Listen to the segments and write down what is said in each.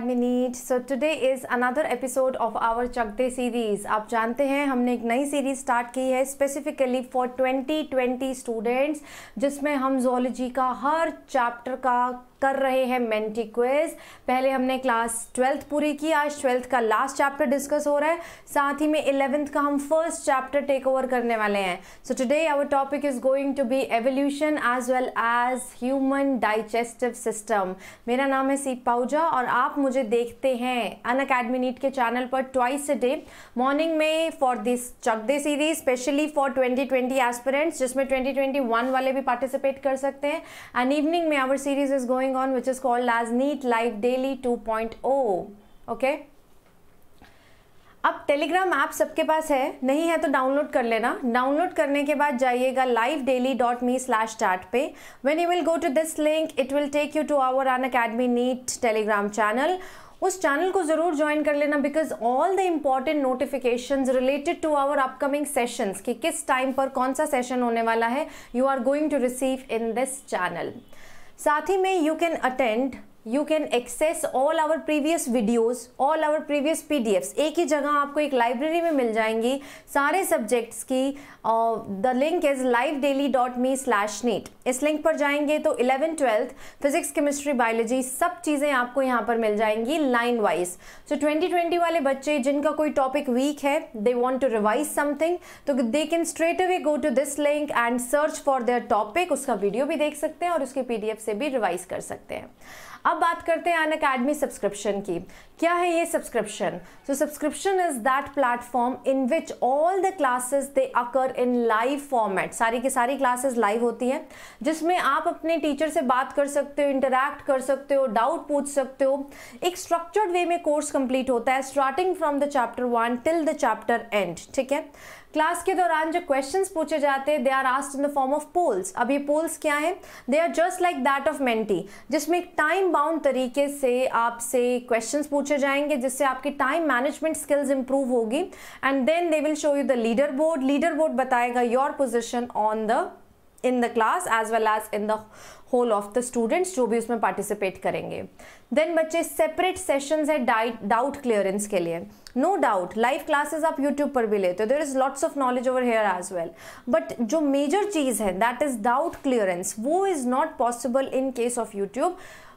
Minute. So today is another episode of our Chak De series आप जानते हैं हमने एक नई सीरीज स्टार्ट की है स्पेसिफिकली फॉर 2020 स्टूडेंट्स जिसमें हम जोलॉजी का हर चैप्टर का कर रहे हैं मेंटी क्विज पहले हमने क्लास ट्वेल्थ पूरी की आज ट्वेल्थ का लास्ट चैप्टर डिस्कस हो रहा है साथ ही में इलेवेंथ का हम फर्स्ट चैप्टर टेक ओवर करने वाले हैं so today our topic is going to be evolution as well as human digestive system मेरा नाम है सी पाउजा और आप मुझे देखते हैं अन अकेडमी नीट के चैनल पर ट्वाइस अ डे मॉर्निंग में for this Chak De series specially for twenty twenty aspirants जिसमें ट्वेंटी ट्वेंटी वन वाले भी पार्टिसिपेट कर सकते हैं एंड इवनिंग में our series is going going on which is called as neat life daily 2.0 okay अब Telegram app सबके पास है नहीं है तो डाउनलोड कर लेना डाउनलोड करने के बाद जाइएगा live daily dot me slash chat पे when you will go to this link it will take you to our Unacademy NEET Telegram channel उस चैनल को ज़रूर ज्वाइन कर लेना because all the important notification related to our upcoming sessions कि किस time पर कौन सा सेशन होने वाला है you are going to receive in this channel साथ ही में you can attend you can access all our previous videos all our previous PDFs एक ही जगह आपको एक लाइब्रेरी में मिल जाएंगी सारे सब्जेक्ट्स की the link is live daily dot me slash NEET इस लिंक पर जाएंगे तो eleven twelfth physics chemistry biology सब चीज़ें आपको यहाँ पर मिल जाएंगी line wise so twenty twenty वाले बच्चे जिनका कोई टॉपिक वीक है they want to revise something तो they can straight away go to this link and search for their topic उसका वीडियो भी देख सकते हैं और उसके पी से भी रिवाइज कर सकते हैं अब बात करते हैं अन अकेडमी सब्सक्रिप्शन की क्या है ये subscription so subscription is that platform in which all the classes they occur in live format सारी की सारी क्लासेस लाइव होती हैं जिसमें आप अपने टीचर से बात कर सकते हो इंटरेक्ट कर सकते हो डाउट पूछ सकते हो एक स्ट्रक्चर्ड वे में कोर्स कंप्लीट होता है starting from the chapter one till the chapter end ठीक है क्लास के दौरान जो क्वेश्चंस पूछे जाते हैं they are asked in the form of polls अब ये पोल्स क्या हैं they are just like that of Menti जिसमें एक टाइम बाउंड तरीके से आपसे क्वेश्चंस पूछे जाएंगे जिससे आपकी टाइम मैनेजमेंट स्किल्स इंप्रूव होगी and then they will show you the leader board leader board बताएगा your position on the in the class as well as in the whole of the students जो भी उसमें participate करेंगे then बच्चे separate sessions है doubt clearance के लिए no doubt live classes आप यूट्यूब पर भी लेते हो there is lots of knowledge over here as well but जो मेजर चीज़ है दैट इज डाउट क्लियरेंस वो is not possible in case of YouTube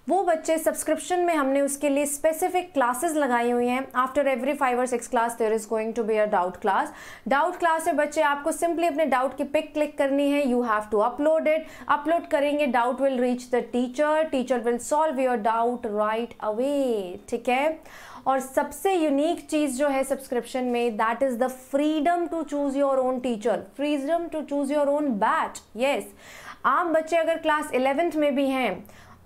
वो बच्चे सब्सक्रिप्शन में हमने उसके लिए स्पेसिफिक क्लासेस लगाई हुई हैं आफ्टर एवरी फाइव और six class there is going to be a doubt class doubt class में बच्चे आपको सिंपली अपने डाउट की पिक क्लिक करनी है you have to upload it upload करेंगे doubt will reach the teacher teacher will solve your doubt right away ठीक है और सबसे यूनिक चीज़ जो है सब्सक्रिप्शन में that is the freedom to choose your own teacher freedom to choose your own batch yes आप बच्चे अगर क्लास इलेवेंथ में भी हैं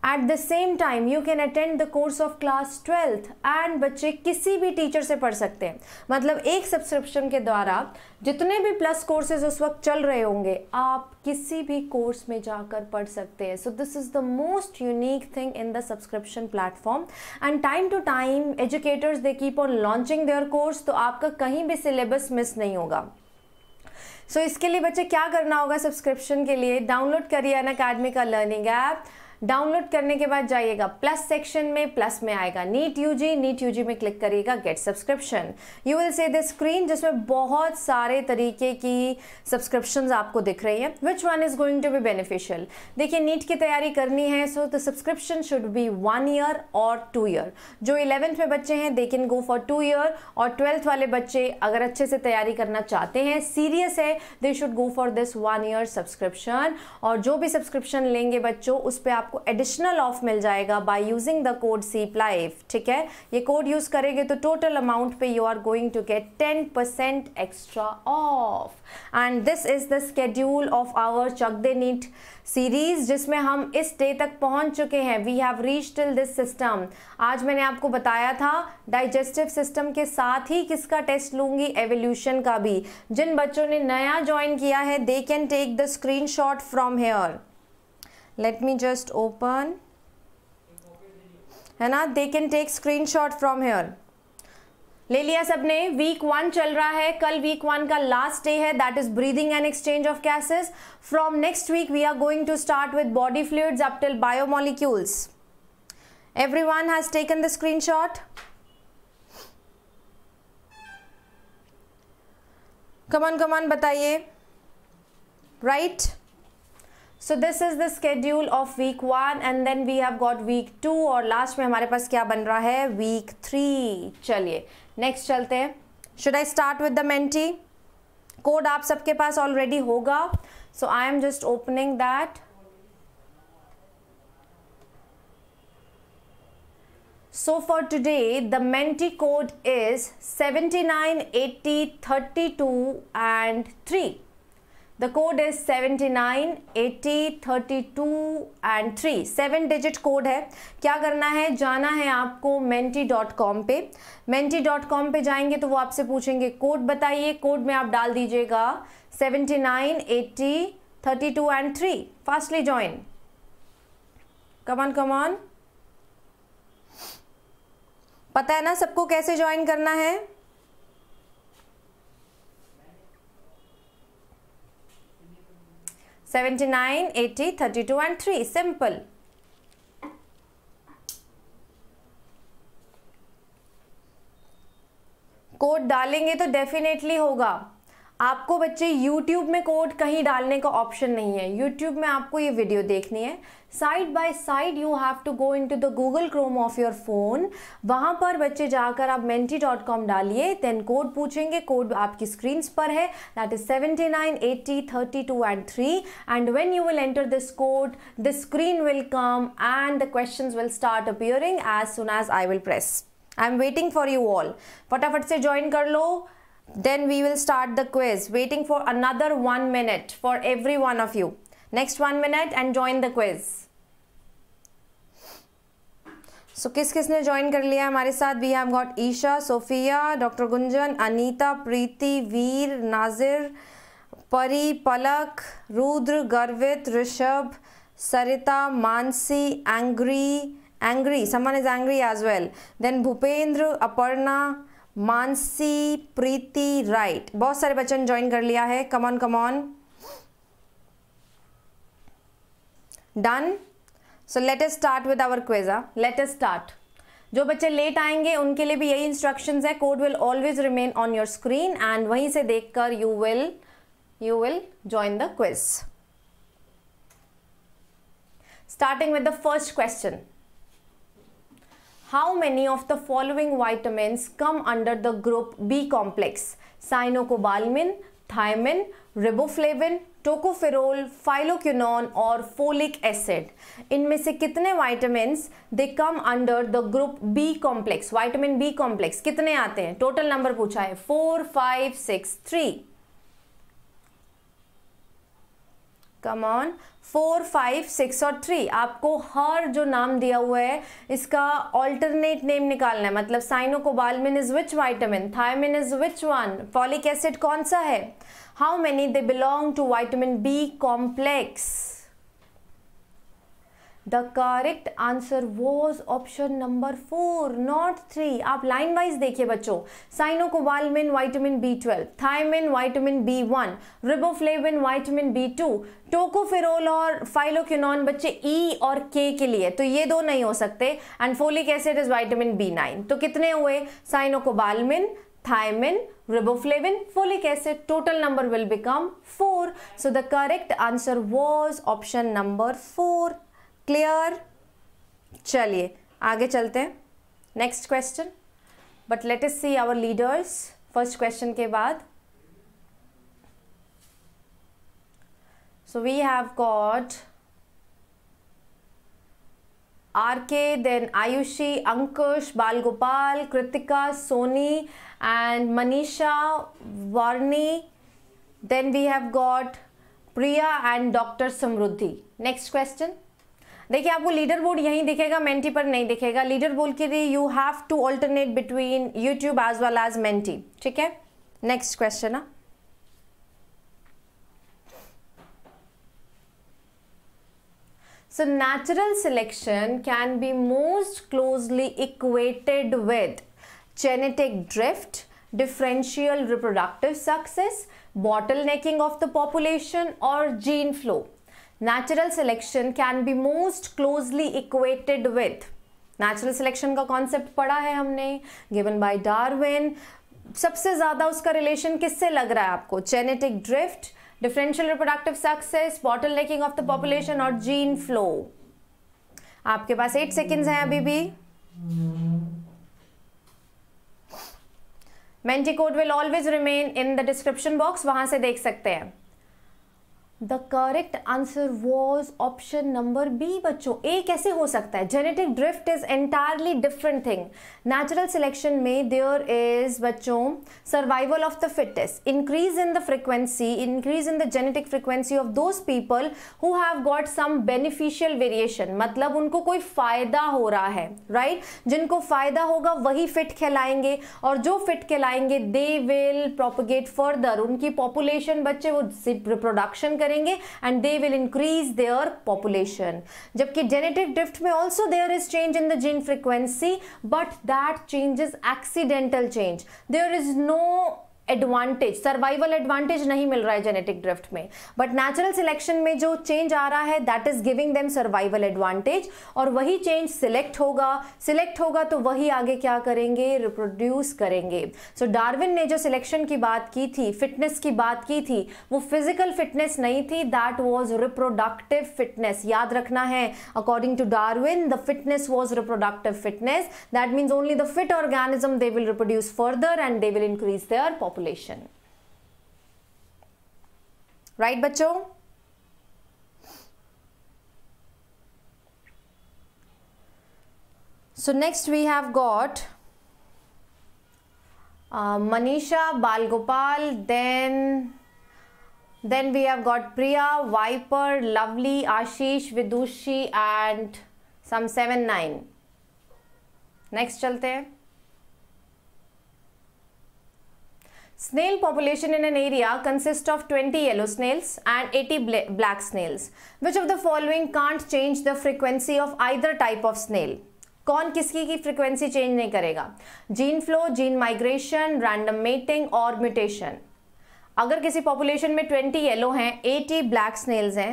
at the same time you can attend the course of class twelfth and बच्चे किसी भी teacher से पढ़ सकते हैं मतलब एक सब्सक्रिप्शन के द्वारा जितने भी प्लस कोर्सेज उस वक्त चल रहे होंगे आप किसी भी कोर्स में जाकर पढ़ सकते हैं so this is the most unique thing in the subscription platform and time to time educators they keep on launching their course तो आपका कहीं भी सिलेबस मिस नहीं होगा सो so, इसके लिए बच्चे क्या करना होगा सब्सक्रिप्शन के लिए डाउनलोड करिए अन अकेडमी का लर्निंग ऐप डाउनलोड करने के बाद जाइएगा प्लस सेक्शन में प्लस में आएगा नीट यूजी नीट यूजी में क्लिक करिएगा get subscription you will see the screen जिसमें बहुत सारे तरीके की सब्सक्रिप्शन आपको दिख रही हैं which one is going to be beneficial देखिए नीट की तैयारी करनी है so the subscription should be one year और टू ईयर जो इलेवेंथ में बच्चे हैं they can go for two year और ट्वेल्थ वाले बच्चे अगर अच्छे से तैयारी करना चाहते हैं सीरियस है they should go for this one year subscription और जो भी सब्सक्रिप्शन लेंगे बच्चों उस पर आप आपको एडिशनल ऑफ मिल जाएगा by using the code C life ठीक है ये कोड यूज करेंगे तो टोटल अमाउंट पे you are going to get ten percent extra off and this is the schedule of our De NEET series जिसमें हम इस डे तक पहुंच चुके हैं we have reach till this system आज मैंने आपको बताया था डाइजेस्टिव सिस्टम के साथ ही किसका टेस्ट लूंगी एवोल्यूशन का भी जिन बच्चों ने नया ज्वाइन किया है they can take the screen shot from here let me just open है ना they can take screen shot from here ले लिया सबने वीक वन चल रहा है कल वीक वन का लास्ट डे है that is breathing and exchange of gases from next week we are going to start with body fluids up till biomolecules one has taken the screen shot come on come on बताइए right right So this is the schedule of week 1 and then we have got week 2 or last mein humare paas Week 3. Chaliye. Next chalte hai. Should I start with the mentee? Code aap sabke paas already hoga. So I am just opening that. So for today, the mentee code is 798032 and 3. The code is 79, 80, 32 and three seven digit code है क्या करना है जाना है आपको Menti dot com पे Menti dot com पर जाएंगे तो वो आपसे पूछेंगे कोड बताइए कोड में आप डाल दीजिएगा seventy nine eighty thirty two and three fastly join come on come on पता है ना सबको कैसे ज्वाइन करना है 79, 80, 32 and 3. सिंपल कोड डालेंगे तो डेफिनेटली होगा आपको बच्चे YouTube में कोड कहीं डालने का ऑप्शन नहीं है YouTube में आपको ये वीडियो देखनी है side by side you have to go into the Google Chrome of your phone वहाँ पर बच्चे जाकर आप मेंटी डॉट कॉम डालिए देन कोड पूछेंगे कोड आपकी स्क्रीन पर है that is seventy nine eighty thirty two and three and when you will enter this code the screen will come and the question will start appearing as soon as I will press I am waiting for you all फटाफट से join कर लो Then we will start the quiz. Waiting for another 1 minute for every one of you. Next 1 minute and join the quiz. So so, किस किस ने join कर लिया हमारे साथ we have got Isha Sophia doctor Gunjan Anita Preeti Veer Nazir Pari Palak Rudra Garvit Rishabh Sarita Mansi angry angry Saman is angry as well then Bhupendra Aparna Mansi Preeti right बहुत सारे बच्चों ने ज्वाइन कर लिया है come on come on done so let's start with our quiz let's start जो बच्चे लेट आएंगे उनके लिए भी यही इंस्ट्रक्शंस है code will always remain on your screen and वहीं से देखकर you will you will join the quiz starting with the first question how many of the following vitamins come under the group B complex cyanocobalamin thiamine riboflavin tocopherol phylloquinone और folic acid इनमें से कितने vitamins they come under the group B complex vitamin B complex कितने आते हैं total number पूछा है four five six three come on four five six और थ्री आपको हर जो नाम दिया हुआ है इसका ऑल्टरनेट नेम निकालना है मतलब cyanocobalamin is which vitamin thiamine is which one folic acid कौन सा है how many they belong to vitamin B complex the correct answer was option number four not three आप लाइन वाइज देखिए बच्चों cyanocobalamin vitamin B twelve thiamine vitamin B one riboflavin vitamin B two tocopherol और phylloquinone बच्चे ई e और के के लिए तो ये दो नहीं हो सकते and folic acid is vitamin B nine तो कितने हुए cyanocobalamin thiamine, riboflavin folic acid total number will become four so the correct answer was option number four clear चलिए आगे चलते हैं next question but let us see our leaders first question के बाद so we have got rk then ayushi ankush balgopal kritika soni and manisha varni then we have got priya and dr samruddhi next question देखिए आपको leader board यहीं दिखेगा mentee पर नहीं दिखेगा leader board के लिए you have to alternate between YouTube as well as Menti ठीक है नेक्स्ट क्वेश्चन है so natural selection can be most closely equated with genetic drift differential reproductive success bottlenecking of the population और gene flow natural selection can be most closely equated with natural selection का concept पढ़ा है हमने given by Darwin सबसे ज़्यादा उसका relation किससे लग रहा है आपको genetic drift differential reproductive success bottlenecking of the population और जीन फ्लो आपके पास एट सेकेंड्स हैं अभी भी Menti code will always remain in the description box वहां से देख सकते हैं the correct answer was option number B बच्चों ए कैसे हो सकता है genetic drift is entirely different thing natural selection में देअर इज बच्चों survival of the fitness increase in the frequency increase in the genetic frequency of those people who have got some beneficial variation मतलब उनको कोई फायदा हो रहा है right right? जिनको फायदा होगा वही फिट खिलाएंगे और जो फिट खिलाएंगे दे विल प्रोपोगेट फर्दर उनकी पॉपुलेशन बच्चे वो प्रोडक्शन करेंगे and they will increase their population जबकि जेनेटिक ड्रिफ्ट में also there is change in the gene frequency but that change is accidental change there is no advantage survival advantage नहीं मिल रहा है जेनेटिक ड्रिफ्ट में but natural selection में जो change आ रहा है that is giving them survival advantage और वही चेंज सिलेक्ट होगा सिलेक्ट होगा तो वही आगे क्या करेंगे रिप्रोड्यूस करेंगे सो so, डार्विन ने जो सिलेक्शन की बात की थी फिटनेस की बात की थी वो फिजिकल फिटनेस नहीं थी दैट वॉज रिप्रोडक्टिव फिटनेस याद रखना है according to Darwin the fitness was reproductive fitness that means only the fit organism they will reproduce further and they will increase their population population right बच्चों so next we have got Manisha Balgopal then then we have got Priya viper lovely Ashish Vidushi and some seven nine next चलते हैं Snail population in an area consists of 20 yellow snails and 80 black snails. Which of the following can't change the frequency of either type of snail? कौन किसकी की frequency change नहीं करेगा gene flow gene migration random mating और mutation अगर किसी population में 20 yellow हैं 80 ब्लैक स्नेल्स हैं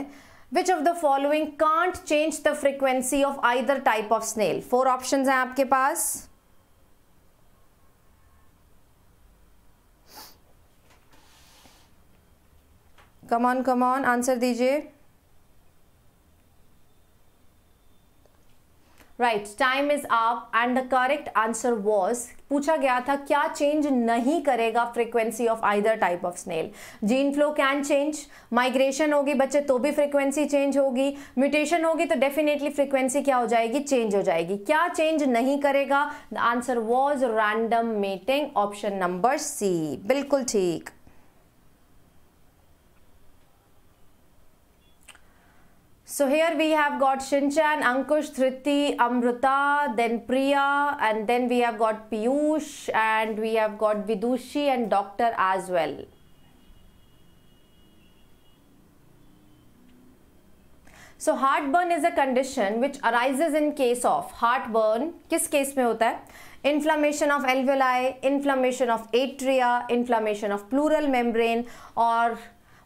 which of the following can't change the frequency of either type of snail four options हैं आपके पास कमॉन कमॉन आंसर दीजिए right time is up and the correct answer was पूछा गया था क्या चेंज नहीं करेगा frequency of either type of snail gene flow can change migration होगी बच्चे तो भी फ्रीक्वेंसी चेंज होगी म्यूटेशन होगी तो डेफिनेटली फ्रीक्वेंसी क्या हो जाएगी चेंज हो जाएगी क्या चेंज नहीं करेगा the answer was random mating option number C बिल्कुल ठीक So here we have got Shinchan, Ankush, Thriti, Amrita, then Priya, and then we have got Piyush, and we have got Vidushi and Doctor as well. So heartburn is a condition which arises in case of heartburn. Kis case mein hota Inflammation of alveoli, inflammation of atria, inflammation of pleural membrane, or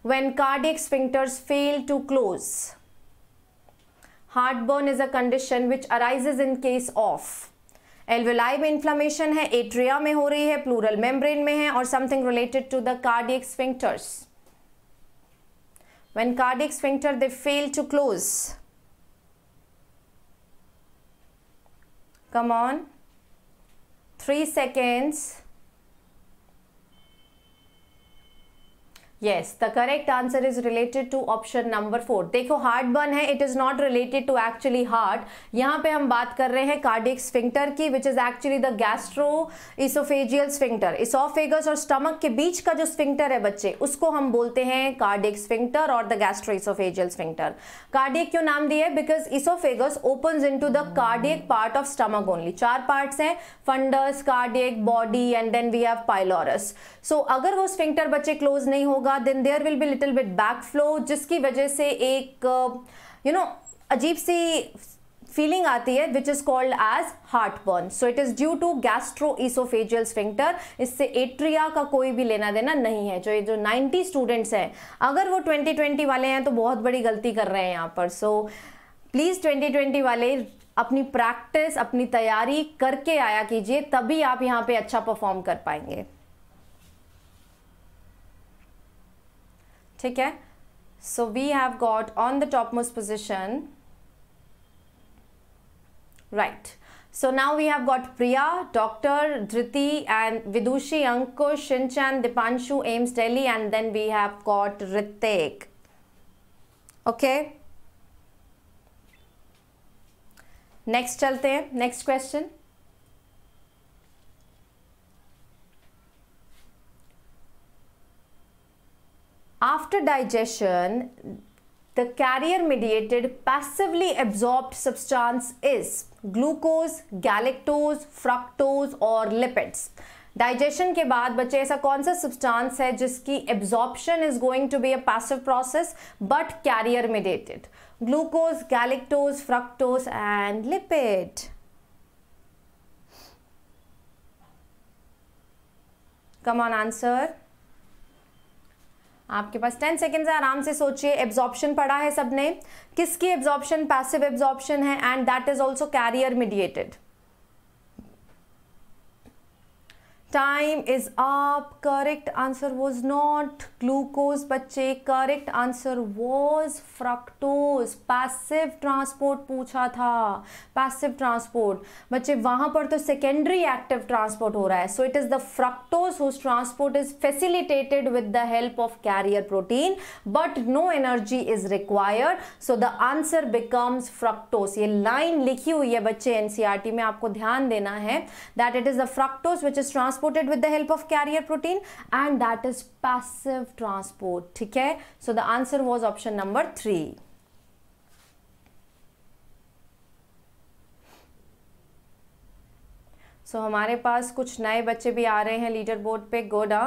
when cardiac sphincters fail to close. Heartburn is a condition which arises in case of alveoli में inflammation है atria में हो रही है pleural membrane में है और something related to the cardiac sphincters when cardiac sphincter they fail to close come on three seconds yes the correct answer is related to option number four देखो heartburn है it is not related to actually heart यहाँ पे हम बात कर रहे हैं cardiac sphincter की which is actually the gastro oesophageal sphincter oesophagus और स्टमक के बीच का जो स्फिंक्टर है बच्चे उसको हम बोलते हैं कार्डिक स्फिंक्टर और the gastro oesophageal sphincter cardiac क्यों नाम दिया है because oesophagus open into the cardiac part of stomach only चार पार्ट है fundus cardiac body and then we have pylorus so अगर वो स्फिंक्टर बच्चे क्लोज नहीं होगा होगा then there will be little bit back flow जिसकी वजह से एक यू नो अजीब सी फीलिंग आती है which is called as heart burn so it is due to gastro oesophageal sphincter इससे एट्रिया का कोई भी लेना देना नहीं है जो ये जो 90 स्टूडेंट्स हैं अगर वो 2020 वाले हैं तो बहुत बड़ी गलती कर रहे हैं यहाँ पर सो प्लीज़ 2020 वाले अपनी प्रैक्टिस अपनी तैयारी करके आया कीजिए तभी आप यहाँ पे अच्छा परफॉर्म कर पाएंगे ठीक है so we have got on the top most position right so now we have got Priya doctor Dhriti and Vidushi Ankush Shinchan Deepanshu AIIMS daily and then we have got Hrithik okay next चलते हैं next question after digestion the carrier mediated passively absorbed substance is glucose galactose fructose or lipids digestion ke baad bache aisa kaun sa substance hai jiski absorption is going to be a passive process but carrier mediated glucose galactose fructose and lipid come on answer आपके पास ten second है आराम से सोचिए absorption पढ़ा है सबने किसकी absorption passive absorption है and that is also carrier mediated time is up correct answer was not glucose बच्चे correct answer was fructose passive transport पूछा था पैसिव ट्रांसपोर्ट बच्चे वहां पर तो सेकेंडरी एक्टिव ट्रांसपोर्ट हो रहा है so it is the fructose whose transport is facilitated with the help of carrier protein but no energy is required so the answer becomes fructose ये लाइन लिखी हुई है बच्चे एनसीआरटी e में आपको ध्यान देना है that it is the fructose which is transport transported with the help of carrier protein and that is passive transport theek hai so the answer was option number 3 so so, हमारे पास कुछ नए बच्चे भी आ रहे हैं लीडर बोर्ड पे गोडा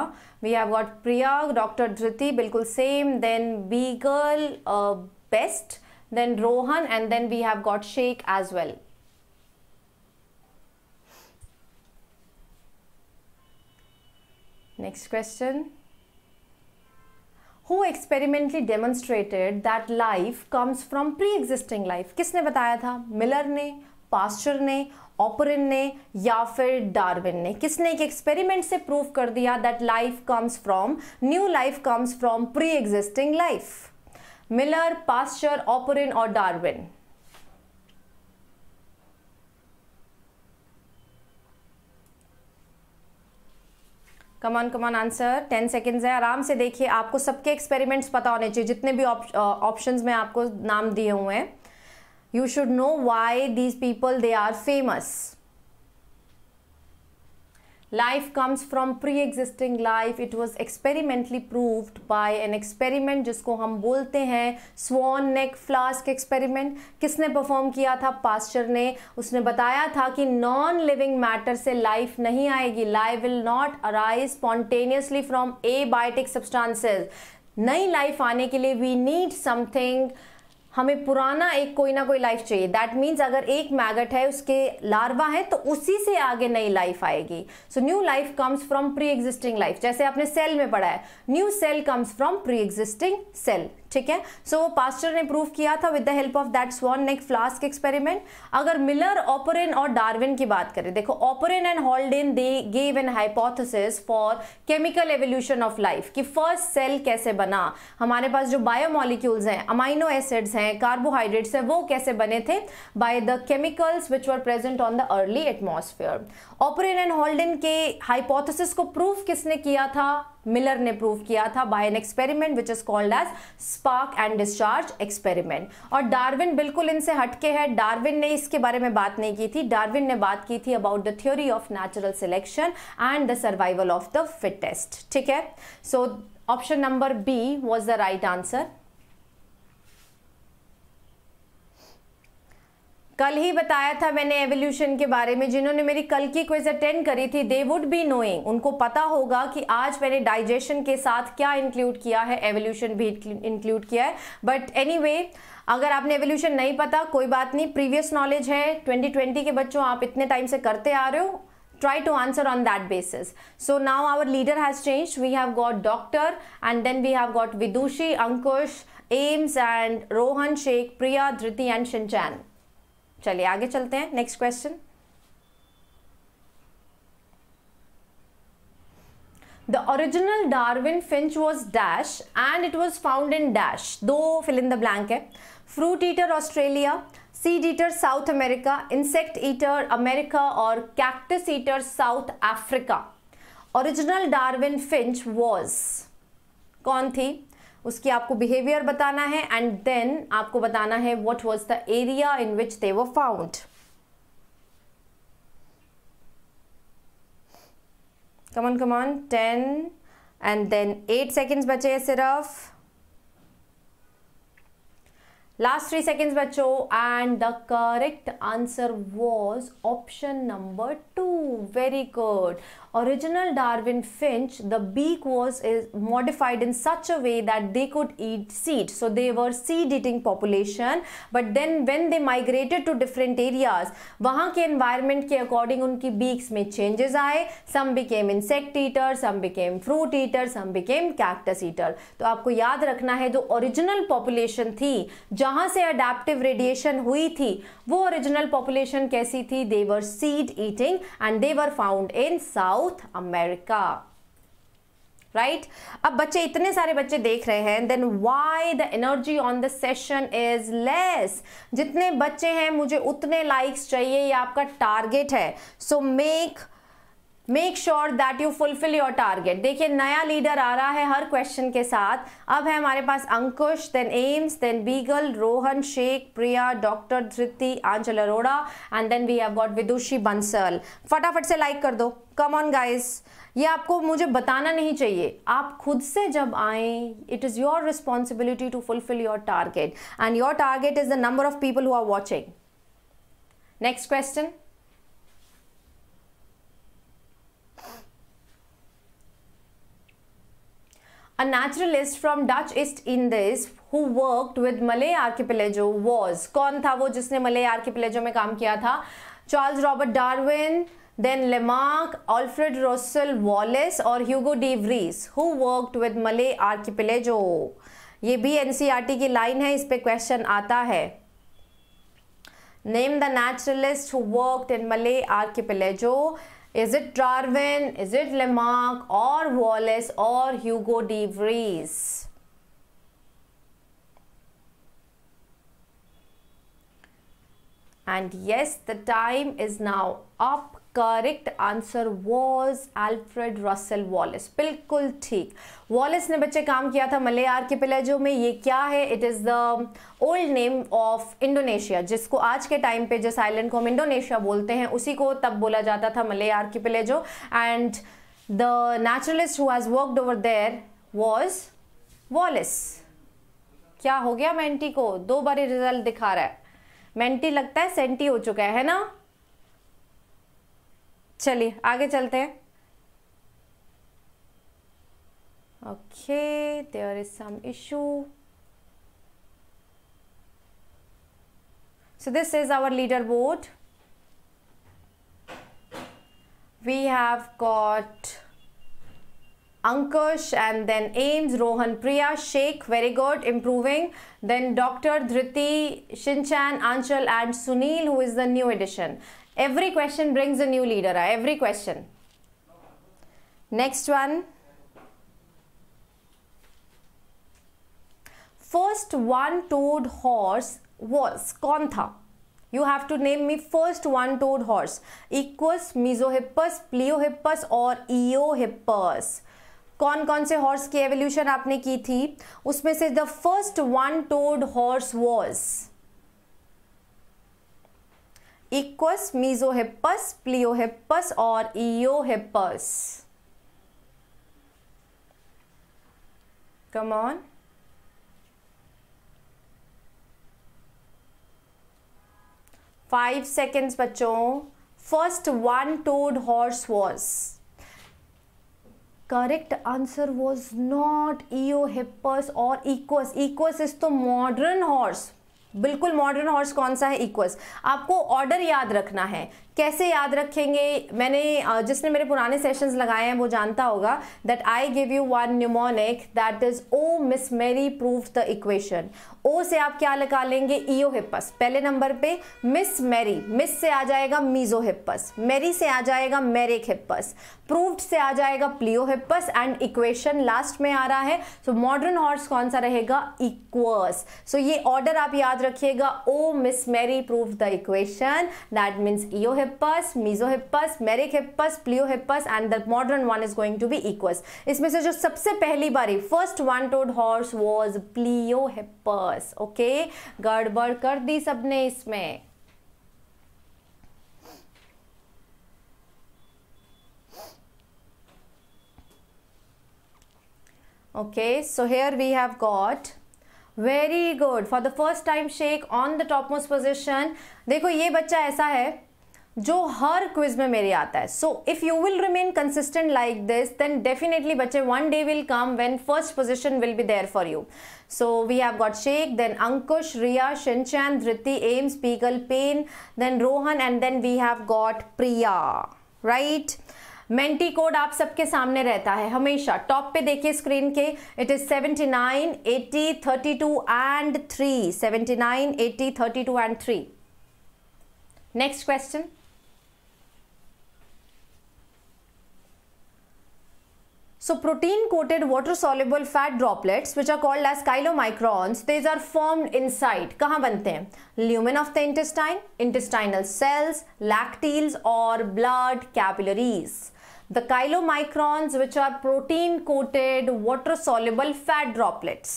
we have got Priya doctor Dhriti बिल्कुल same then beagle best then Rohan and then we have got Sheikh as well Next question. Who experimentally demonstrated that life comes from pre-existing life? किसने बताया था मिलर ने पास्टर ने ऑपरिन ने या फिर डार्विन ने किसने एक एक्सपेरिमेंट से प्रूव कर दिया that life comes from new life comes from pre existing life Miller Pasteur Oparin और Darwin come on come on answer ten seconds है आराम से देखिए आपको सबके एक्सपेरिमेंट्स पता होने चाहिए जितने भी ऑप्शन में आपको नाम दिए हुए हैं you should know why these people they are famous life comes from pre existing life it was experimentally proved by an experiment जिसको हम बोलते हैं स्वॉन नेक फ्लास्क एक्सपेरिमेंट किसने परफॉर्म किया था पास्चर ने उसने बताया था कि नॉन लिविंग मैटर से लाइफ नहीं आएगी life will not arise spontaneously from abiotic substances नई लाइफ आने के लिए वी नीड समथिंग हमें पुराना एक कोई ना कोई लाइफ चाहिए दैट मीन्स अगर एक मैगट है उसके लार्वा है तो उसी से आगे नई लाइफ आएगी so new life comes from pre existing life जैसे आपने सेल में पढ़ा है new cell comes from pre existing cell ठीक है सो so, पास्टर ने प्रूव किया था with the help of that swan neck flask experiment अगर मिलर ऑपरिन और डार्विन की बात करें देखो Oparin and Haldane they gave an hypothesis for chemical evolution of life कि फर्स्ट सेल कैसे बना हमारे पास जो बायोमोलिक्यूल्स हैं अमाइनो एसिड्स हैं कार्बोहाइड्रेट्स हैं वो कैसे बने थे by the chemicals which were present on the early atmosphere Oparin and Haldane के हाइपोथेसिस को प्रूव किसने किया था मिलर ने प्रूव किया था by an experiment which is called as spark and discharge experiment और डार्विन बिल्कुल इनसे हटके है डार्विन ने इसके बारे में बात नहीं की थी डार्विन ने बात की थी about the theory of natural selection and the survival of the fittest ठीक है so option number B was the right answer कल ही बताया था मैंने एवोल्यूशन के बारे में जिन्होंने मेरी कल की क्विज अटेंड करी थी दे वुड बी नोइंग उनको पता होगा कि आज मैंने डाइजेशन के साथ क्या इंक्लूड किया है एवोल्यूशन भी इंक्लूड किया है बट एनी anyway, अगर आपने एवोल्यूशन नहीं पता कोई बात नहीं प्रीवियस नॉलेज है 2020 के बच्चों आप इतने टाइम से करते आ रहे हो try to answer on that basis so now our leader has change we have got doctor and then we have got Vidushi Ankush AIIMS and Rohan Sheikh Priya Dhriti and Shinchan चलिए आगे चलते हैं next question the original Darwin finch was dash and it was found in dash दो fill in the blank है fruit eater Australia seed eater South America insect eater America और cactus eater South Africa original Darwin finch was कौन थी उसकी आपको behaviour बताना है and then आपको बताना है what was the area in which they were found come on come on ten and then eight seconds बचे हैं सिर्फ लास्ट थ्री सेकेंड्स बच्चों and the correct answer was option number two very good original Darwin finch, the beak was is modified in such a way that they could eat seed. So they were seed eating population. But then when they migrated to different areas, wahan ke environment ke according unki beaks mein changes aaye Some became insect eater, some became fruit eater, some became cactus eater. to aapko yaad rakhna hai jo original population thi jahan se adaptive radiation hui thi wo original population kaisi thi They were seed eating and they were found in South South America right अब बच्चे इतने सारे बच्चे देख रहे हैं then why the energy on the session is less जितने बच्चे हैं मुझे उतने लाइक्स चाहिए ये आपका टारगेट है so make make sure that you fulfil your target देखिए नया लीडर आ रहा है हर क्वेश्चन के साथ अब है हमारे पास Ankush then AIIMS then beagle Rohan Sheikh Priya doctor Dhriti Anchal Arora and then we have got Vidushi Bansal फटाफट से लाइक कर दो कम ऑन गाइज ये आपको मुझे बताना नहीं चाहिए आप खुद से जब आए it is your responsibility to fulfil your target and your target is the number of people who are watching next question A naturalist from Dutch East Indies who worked with Malay archipelago was कौन था वो जिसने Malay आर्किपिलेजो में काम किया था Charles Robert Darwin then Lamarck Alfred Russel Wallace और Hugo de Vries who worked with Malay archipelago ये भी एनसीआरटी e की लाइन है इस पे क्वेश्चन आता है name the naturalist who worked in Malay archipelago Is it Darwin? Is it Lamarck or Wallace or Hugo de Vries? And yes, the time is now up. Correct answer was Alfred Russel Wallace बिल्कुल ठीक वॉलिस ने बच्चे काम किया था Malay आर्किपिलेजो में ये क्या है it is the old name of Indonesia जिसको आज के टाइम पे जिस आइलैंड को हम इंडोनेशिया बोलते हैं उसी को तब बोला जाता था Malay archipelago and the naturalist who has worked over there was Wallace क्या हो गया मेंटी को दो बार रिजल्ट दिखा रहा है मेंटी लगता है सेंटी हो चुका है ना चलिए आगे चलते हैं okay there is some issue so this is our leaderboard we have got Ankush and then Ames Rohan Priya Sheikh very good improving then doctor Dhriti Shinchan Aanchal and Sunil who is the new addition Every question brings a new leader. Every question. Next one. First one-toed horse was कौन था? You have to name me first one-toed horse. Equus, Mesohippus, Pleohippus or Eohippus. कौन कौन से horse की evolution आपने की थी उसमें से the first one toed horse was Equus Mesohippus Pliohippus और Eohippus come on five seconds बच्चों first one toed horse was correct answer was not Eohippus और इक्वस इक्वस इज तो मॉडर्न हॉर्स बिल्कुल मॉडर्न हॉर्स कौन सा है equals आपको order याद रखना है कैसे याद रखेंगे मैंने जिसने मेरे पुराने सेशंस लगाए हैं वो जानता होगा that I give you one mnemonic that is oh miss Mary prove the equation O से आप क्या लगा लेंगे ईओ हिप्पस पहले नंबर पे मिस मैरी मिस से आ जाएगा मीजो हिप्पस मेरी से आ जाएगा मेरेक हिप्पस प्रूव्ड से आ जाएगा Pliohippus and equation last में आ रहा है सो मॉडर्न हॉर्स कौन सा रहेगा इक्वस सो ये ऑर्डर आप याद रखिएगा oh miss Mary prove the equation that means Eohippus Mesohippus Merychippus Pliohippus and the modern one is going to be Equus इसमें से जो सबसे पहली बारी first one toed horse was Pliohippus okay गड़बड़ कर दी सबने इसमें okay so here we have got very good for the first time Sheikh on the top most position देखो ये बच्चा ऐसा है जो हर क्विज में मेरी आता है so if you will remain consistent like this then definitely बच्चे one day will come when first position will be there for you so we have got Sheikh, then Ankush Riya Shinchan Dhriti Ames पीगल पेन then Rohan and then we have got Priya right Menti code आप सबके सामने रहता है हमेशा top पे देखिए स्क्रीन के it is 79, 80, 32 and 3 79, 80, 32 and 3 next question So protein coated water soluble fat droplets which are called as chylomicrons these are formed inside kahan bante hain lumen of the intestine intestinal cells lacteals or blood capillaries the chylomicrons which are protein coated water soluble fat droplets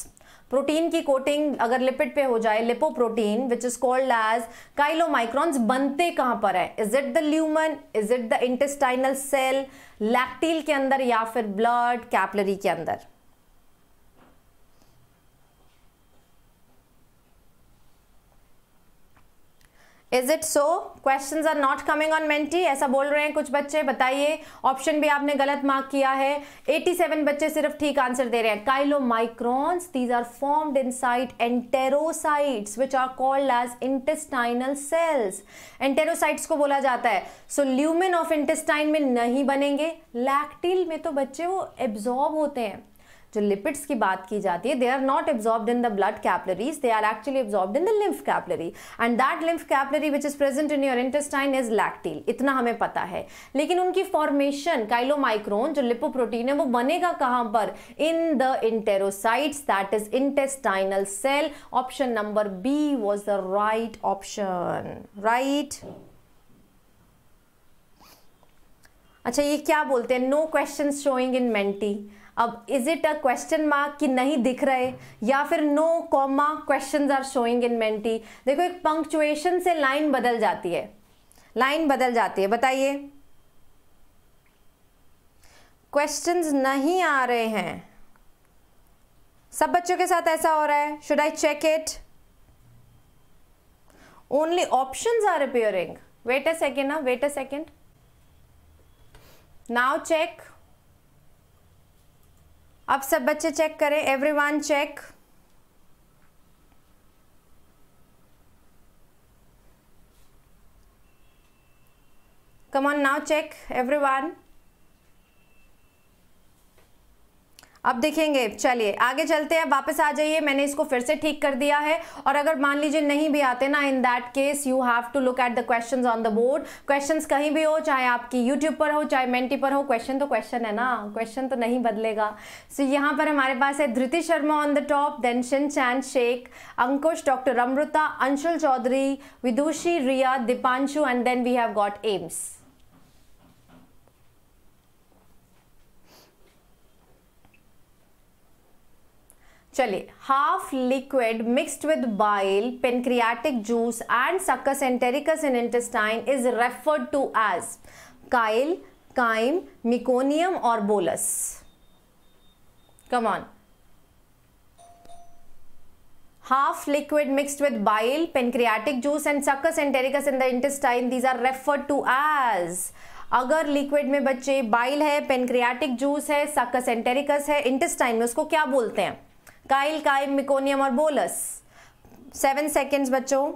protein की coating अगर lipid पे हो जाए lipoprotein which is called as chylomicrons बनते कहां पर है is it the lumen is it the intestinal cell lacteal के अंदर या फिर ब्लड कैपलरी के अंदर is it so question are not coming on Menti ऐसा बोल रहे हैं कुछ बच्चे बताइए ऑप्शन भी आपने गलत मार्क किया है 87 बच्चे सिर्फ ठीक आंसर दे रहे हैं chylomicrons these are formed side enterocytes which are called as intestinal cells enterocytes को बोला जाता है सो ल्यूमिन ऑफ इंटेस्टाइन में नहीं बनेंगे लैक्टिल में तो बच्चे वो एब्जॉर्ब होते हैं जो लिपिड्स की बात की जाती है they are not absorb in the blood capillaries they are actually absorb in the lymph capillary and that lymph capillary which is present in your intestine is lacteal इतना हमें पता है लेकिन उनकी फॉर्मेशन काइलोमाइक्रोन जो लिपोप्रोटीन है वो बनेगा कहाँ पर in the enterocytes that is intestinal cell option number B was the right option right अच्छा ये क्या बोलते हैं no question showing in Menti अब is it a question mark कि नहीं दिख रहे या फिर no comma question are showing in Menti देखो एक पंक्चुएशन से लाइन बदल जाती है लाइन बदल जाती है बताइए क्वेश्चन नहीं आ रहे हैं सब बच्चों के साथ ऐसा हो रहा है should I check it only option are appearing wait a second ना wait a second now check अब सब बच्चे चेक करें everyone check come on now check everyone अब देखेंगे चलिए आगे चलते हैं वापस आ जाइए मैंने इसको फिर से ठीक कर दिया है और अगर मान लीजिए नहीं भी आते ना in that case you have to look at the question on the board question कहीं भी हो चाहे आपकी यूट्यूब पर हो चाहे मेंटी पर हो क्वेश्चन तो क्वेश्चन है ना क्वेश्चन तो नहीं बदलेगा सो so, यहाँ पर हमारे पास है Dhriti Sharma on the top then Shinchan Sheikh Ankush doctor Amrita Anshul Chaudhary Vidushi Riya Deepanshu and then we have got Ames चलिए half liquid mixed with bile pancreatic juice and succus entericus in intestine is referred to as chyle chyme meconium और bolus come on half liquid mixed with bile pancreatic juice and succus entericus in the intestine these are referred to as अगर liquid में बच्चे bile है pancreatic juice है succus entericus है intestine में उसको क्या बोलते हैं काइल काइम मिकोनियम और बोलस सेवन सेकेंड्स बच्चों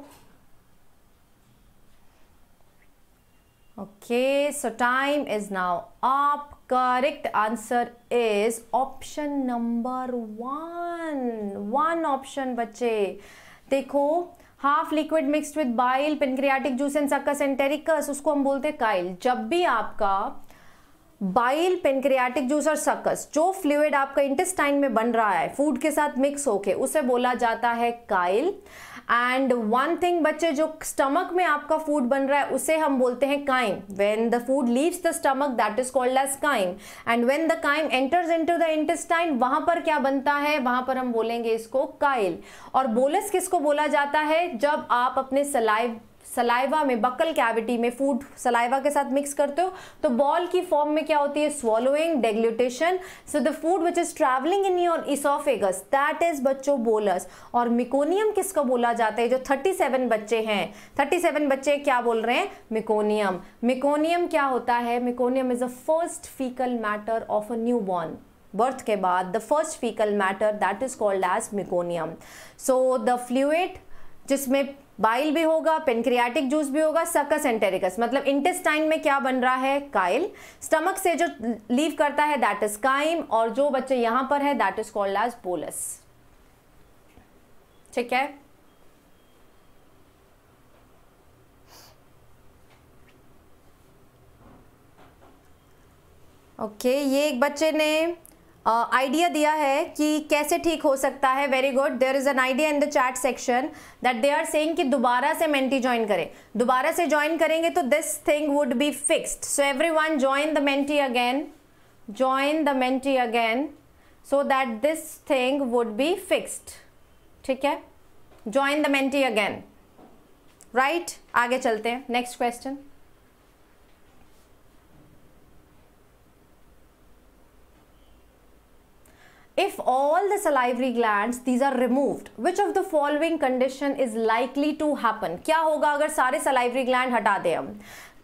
okay so time is now up correct answer is option number one one option बच्चे देखो half liquid mixed with bile pancreatic juice and succus entericus उसको हम बोलते हैं Kyle जब भी आपका बाइल पेनक्रियाटिक जूस और सकस जो फ्लूड आपका इंटेस्टाइन में बन रहा है फूड के साथ मिक्स होके उसे बोला जाता है काइल एंड वन थिंग बच्चे जो स्टमक में आपका फूड बन रहा है उसे हम बोलते हैं chyme when the food leaves the stomach that is called as chyme and when the chyme enters into the intestine वहां पर क्या बनता है वहां पर हम बोलेंगे इसको काइल और बोलस किसको बोला जाता है जब आप अपने सलाइव सलाइवा में बकल कैविटी में फूड सलाइवा के साथ मिक्स करते हो तो बॉल की फॉर्म में क्या होती है swallowing deglutition so the food which is travelling in your oesophagus that is बच्चों बोलस और मिकोनियम किसको बोला जाता है जो 37 बच्चे हैं 37 बच्चे क्या बोल रहे हैं मिकोनियम मिकोनियम क्या होता है meconium is a first faecal matter of a newborn birth के बाद the first faecal matter that is called as meconium so the fluid जिसमें बाइल भी होगा पेनक्रियाटिक जूस भी होगा सकस एंटेरिकस मतलब इंटेस्टाइन में क्या बन रहा है काइल स्टमक से जो लीव करता है दैट इज काइम और जो बच्चे यहां पर है that is called as bolus ठीक है ओके okay, ये एक बच्चे ने आइडिया दिया है कि कैसे ठीक हो सकता है very good there is an idea in the chat section that they are saying कि दोबारा से मेंटी ज्वाइन करें दोबारा से ज्वाइन करेंगे तो this thing would be fixed so everyone join the Menti again join the Menti again so that this thing would be fixed ठीक है join the Menti again right आगे चलते हैं next question If all the salivary glands, these are removed, which of the following condition is likely to happen? क्या होगा अगर सारे salivary gland हटा दें हम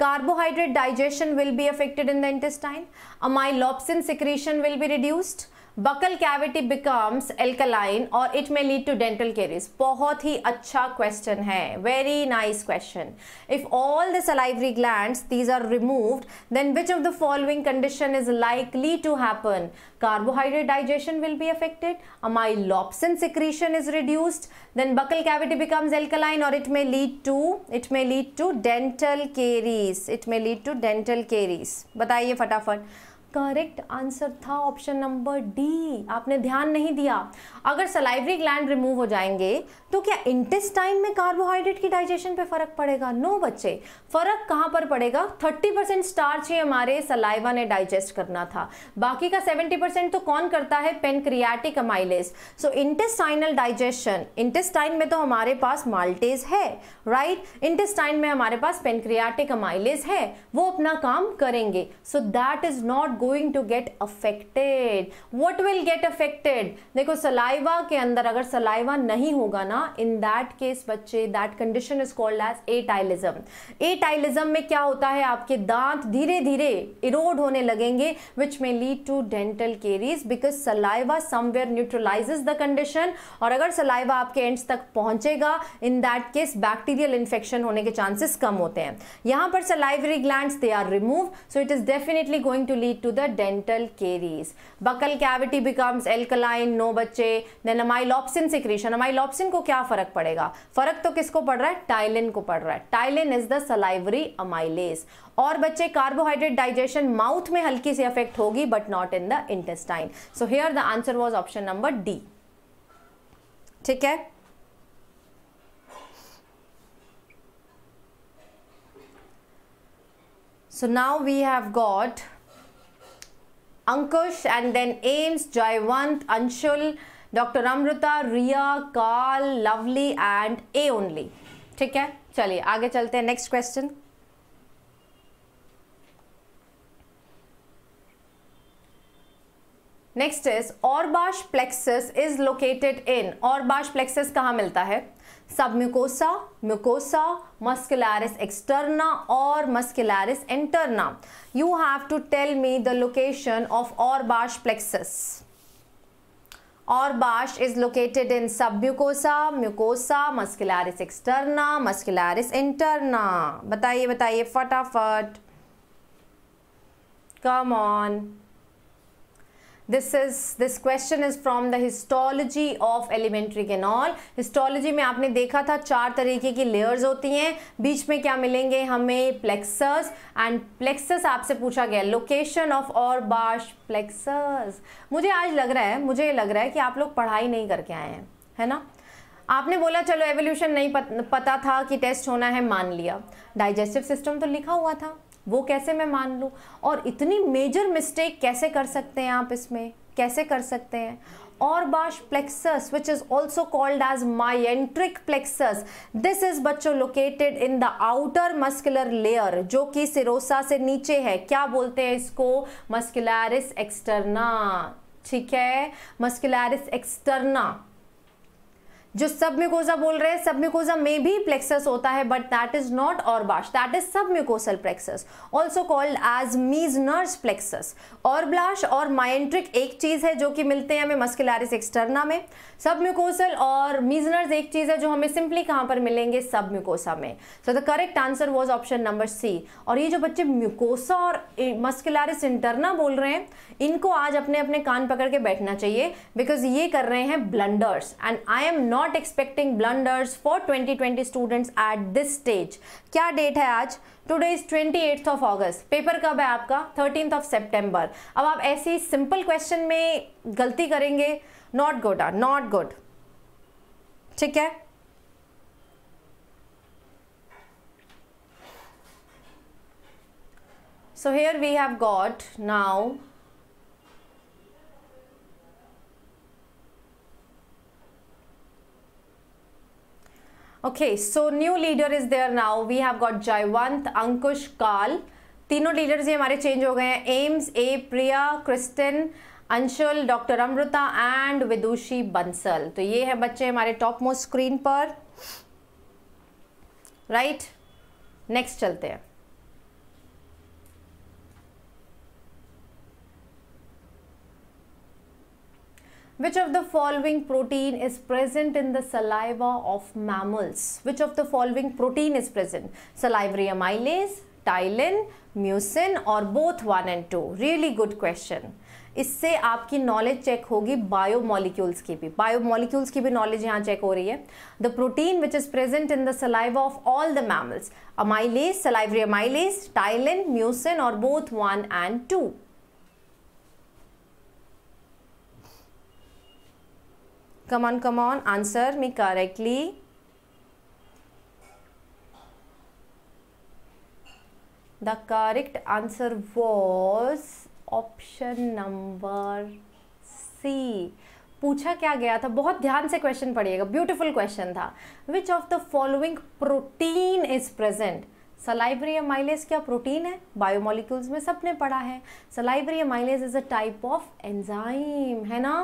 Carbohydrate digestion will be affected in the intestine. Amylopsin secretion will be reduced. Buccal cavity becomes alkaline और it may lead to dental caries बहुत ही अच्छा क्वेश्चन है very nice question if all the salivary gland these are removed then which of the following condition is likely to happen carbohydrate digestion will be affected amylopsin secretion is reduced then buccal cavity becomes alkaline और it may lead to it may lead to dental caries it may lead to dental caries बताइए फटाफट correct answer था option number D आपने ध्यान नहीं दिया अगर salivary gland remove हो जाएंगे तो क्या इंटेस्टाइन में कार्बोहाइड्रेट की डाइजेशन पे फर्क पड़ेगा नो no, बच्चे फर्क कहाँ पर पड़ेगा 30 परसेंट स्टार्च ही हमारे सलाइवा ने डाइजेस्ट करना था बाकी का 70 परसेंट तो कौन करता है pancreatic amylase so intestinal digestion intestine में तो हमारे पास माल्टेज है राइट right? इंटेस्टाइन में हमारे पास पेनक्रियाटिक अमाइलेज है वो अपना काम करेंगे so that is not going to get affected what will get affected देखो सलाइवा के अंदर अगर सलाइवा नहीं होगा ना इन दैट केस बच्चे that condition is called as aptyalism aptyalism में क्या होता है आपके दांत धीरे धीरे इरोड होने लगेंगे which may lead to dental caries because saliva somewhere neutralize the condition और अगर सलाइवा आपके एंड्स तक पहुंचेगा in that case bacterial infection होने के चांसेस कम होते हैं यहां पर salivary gland they are remove so it is definitely going to lead to the dental caries. Buccal cavity becomes alkaline, no bache then amylopsin secretion. Amylopsin ko kya farak padega farak to kisko pad raha hai tylen ko pad raha hai tylen is the salivary amylase और बच्चे carbohydrate digestion mouth में हल्की सी effect होगी but not in the intestine so here the answer was option number D ठीक है so now we have got Ankush and then Ames, Jaywant Anshul, doctor Amrita Riya काल lovely and A only ठीक है चलिए आगे चलते हैं नेक्स्ट क्वेश्चन नेक्स्ट इज और प्लेक्सस इज लोकेटेड इन और प्लेक्सस कहाँ मिलता है सबमिकोसा म्यूकोसा मस्कुलरिस एक्सटर्ना और muscularis interna you have to tell me the location of और बाश प्लेक्सस और बाश is located in submucosa mucosa muscularis externa muscularis interna बताइए बताइए फटाफट come on this is this question is from the histology of elementary canal histology में आपने देखा था चार तरीके की लेयर्स होती हैं बीच में क्या मिलेंगे हमें प्लेक्सस एंड प्लेक्सस आपसे पूछा गया लोकेशन ऑफ और बाश प्लेक्सस मुझे आज लग रहा है मुझे ये लग रहा है कि आप लोग पढ़ाई नहीं करके आए हैं है ना आपने बोला चलो एवोल्यूशन नहीं पत, पता था कि टेस्ट होना है मान लिया डाइजेस्टिव सिस्टम तो लिखा हुआ था वो कैसे मैं मान लूँ और इतनी मेजर मिस्टेक कैसे कर सकते हैं आप इसमें कैसे कर सकते हैं Auerbach plexus which is also called as myenteric plexus this is बच्चों located in the outer muscular layer जो कि सिरोसा से नीचे है क्या बोलते हैं इसको मस्कुलरिस एक्सटर्ना ठीक है मस्कुलरिस एक्सटर्ना जो सब म्यूकोजा बोल रहे हैं सब म्यूकोजा में भी प्लेक्सस होता है but that is not Auerbach that is submucosal plexus also called as Meissner plexus Auerbach और माइंट्रिक एक चीज़ है जो कि मिलते हैं हमें मस्कुलरिस एक्सटर्ना में सब म्यूकोसल और मीजनर्स एक चीज़ है जो हमें सिंपली कहां पर मिलेंगे सब म्यूकोसा में so the correct answer was option number C और ये जो बच्चे म्यूकोसा और मस्कुलरिस इंटरना बोल रहे हैं इनको आज अपने अपने कान पकड़ के बैठना चाहिए बिकॉज ये कर रहे हैं blunders and I am not not expecting blunders for 2020 students at this stage क्या डेट है आज today is twenty eighth of August paper कब है आपका थर्टीन ऑफ सेप्टेम्बर अब आप ऐसी सिंपल क्वेश्चन में गलती करेंगे not good are not good ठीक है so here we have got now Okay, so new leader is there now. We have got Jaywant Ankush, Kal. तीनों लीडर्स ये हमारे चेंज हो गए हैं एम्स ए Priya Kristin Anshul doctor Amrita and Vidushi Bansal तो ये है बच्चे हमारे टॉप मोस्ट स्क्रीन पर राइट right? नेक्स्ट चलते हैं Which of the following protein is present in the saliva of mammals? Which of the following protein is present? Salivary amylase, ptyalin mucin और both one and two really good question इससे आपकी knowledge check होगी biomolecules की भी biomolecules की भी knowledge यहाँ check हो रही है the protein which is present in the saliva of all the mammals amylase salivary amylase ptyalin mucin और both one and two Come on, come on, answer me correctly. The correct answer was option number C. पूछा क्या गया था बहुत ध्यान से question पढ़िएगा beautiful question था which of the following protein is present salivary amylase क्या प्रोटीन है बायोमोलिक्यूल्स में सबने पढ़ा है salivary amylase is a type of enzyme है ना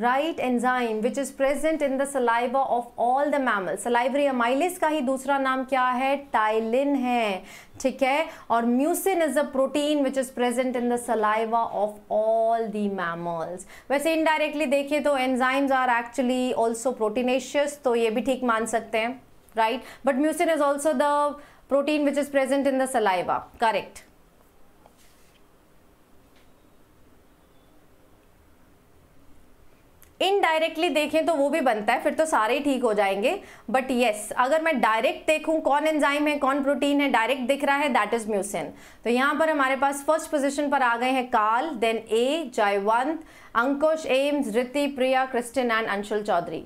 right enzyme which is present in the saliva of all the mammal salivary amylase का ही दूसरा नाम क्या है टाइलिन है ठीक है और mucin is a protein which is present in the saliva of all the mammals वैसे इनडायरेक्टली देखिए तो enzymes are actually also proteinaceous तो ये भी ठीक मान सकते हैं right but mucin is also the protein which is present in the saliva correct indirectly देखें तो वो भी बनता है फिर तो सारे ही ठीक हो जाएंगे बट येस अगर मैं डायरेक्ट देखूं कौन एंजाइम है कौन प्रोटीन है डायरेक्ट दिख रहा है दैट इज म्यूसिन तो यहाँ पर हमारे पास फर्स्ट पोजिशन पर आ गए हैं काल देन ए जयवंत अंकुश एम्स Riti Priya Kristin and Anshul Chaudhary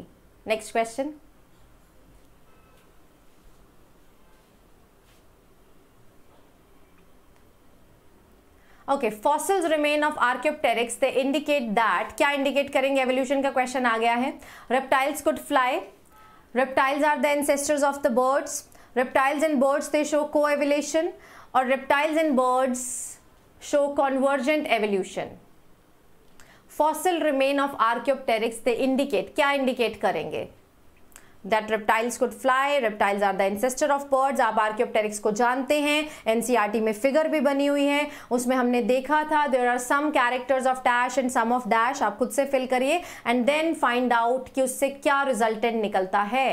next question okay fossils remain of archaeopteryx they indicate that क्या इंडिकेट करेंगे एवोल्यूशन का क्वेश्चन आ गया है reptiles could fly reptiles are the ancestors of the birds reptiles and birds they show को evolution और reptiles and birds show convergent evolution fossil remain of archaeopteryx they indicate क्या indicate करेंगे that reptiles could fly reptiles are the ancestor of birds आप archaeopteryx को जानते हैं NCERT e में figure भी बनी हुई है उसमें हमने देखा था there are some characters of dash and some of dash आप खुद से फिल करिए एंड देन फाइंड आउट कि उससे क्या रिजल्टेंट निकलता है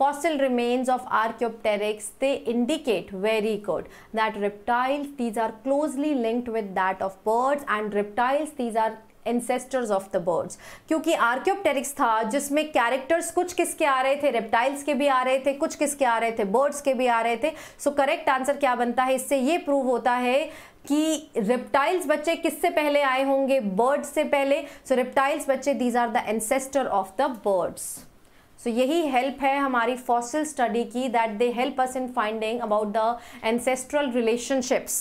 fossil remains of archaeopteryx they indicate very good that reptiles these are closely linked with that of birds and reptiles these are ancestors of the birds क्योंकि archaeopteryx था जिसमें characters कुछ किसके आ रहे थे रेप्टाइल्स के भी आ रहे थे कुछ किसके आ रहे थे बर्ड्स के भी आ रहे थे सो करेक्ट आंसर क्या बनता है इससे ये प्रूव होता है कि रेप्टाइल्स बच्चे किससे पहले आए होंगे बर्ड्स से पहले सो रेप्टाइल्स बच्चे these are the ancestor of the birds so यही हेल्प है हमारी फॉसिल स्टडी की that they help us in finding about the ancestral relationships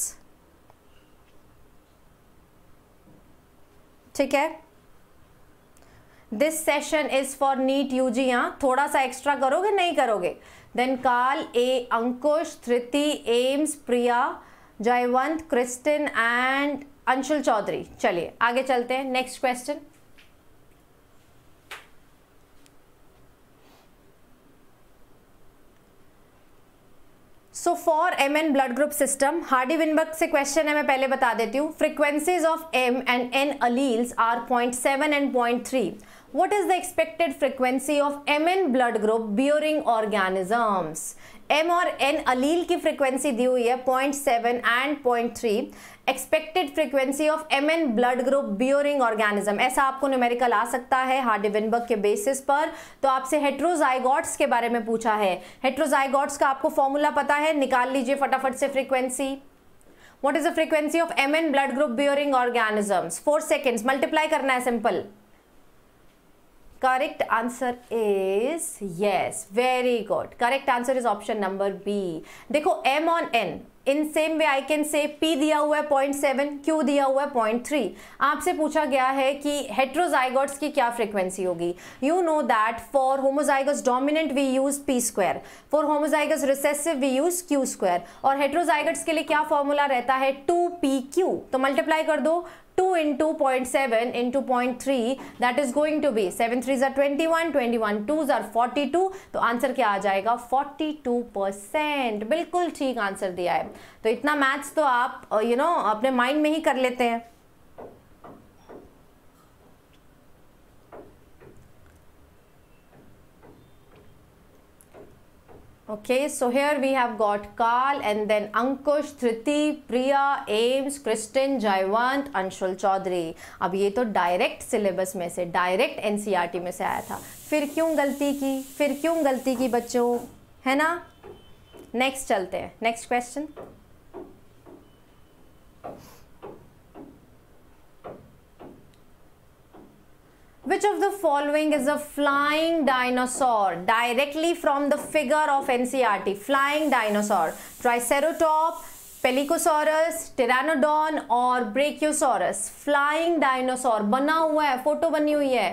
ठीक है this session is for NEET U G हाँ थोड़ा सा एक्स्ट्रा करोगे नहीं करोगे देन काल ए अंकुश धृति एम्स प्रिया जयवंत क्रिस्टिन एंड अंशुल चौधरी चलिए आगे चलते हैं next question so for M N blood group system Hardy Weinberg से क्वेश्चन है मैं पहले बता देती हूँ frequencies of M and N alleles are point seven and point three what is the expected frequency of M N blood group bearing organisms M और N allele की frequency दी हुई है point seven and point three expected frequency of M N blood group bearing organism ऐसा आपको numerical आ सकता है हार्डिविनबर्ग Weinberg के बेसिस पर तो आपसे हेट्रोजाइगॉट्स के बारे में पूछा है हेट्रोजाइगॉट्स का आपको फॉर्मूला पता है निकाल लीजिए फटाफट से frequency what is the frequency of M N blood group bearing organisms four seconds multiply करना है simple correct answer is yes very good correct answer is option number b देखो m on n in same way I can say P दिया हुआ है point seven Q दिया हुआ है point three आपसे पूछा गया है कि हेट्रोजाइगोट्स की क्या फ्रीक्वेंसी होगी you know that for homozygous dominant we use P square for homozygous recessive we use Q square और हेट्रोजाइगट्स के लिए क्या फॉर्मूला रहता है टू पी क्यू तो मल्टीप्लाई कर दो 2 into 0.7 into 0.3 that is going to be 7 threes are 21 21 twos are 42 तो आंसर क्या आ जाएगा 42 परसेंट बिल्कुल ठीक आंसर दिया है तो इतना मैथ्स तो आप यू uh, नो know, अपने माइंड में ही कर लेते हैं Okay, so here we have got Karl and then Ankush, triti Priya, Ames, kristin Jaywant, Anshul Chaudhary. अब ये तो डायरेक्ट सिलेबस में से डायरेक्ट एनसीईआरटी में से आया था फिर क्यों गलती की फिर क्यों गलती की बच्चों है ना नेक्स्ट चलते हैं next question Which of the following is a flying dinosaur? Directly from the figure of NCRT. E flying dinosaur. Triceratop, pelycosaurus pteranodon और ब्रेक्योसॉरस फ्लाइंग डायनासोर बना हुआ है फोटो बनी हुई है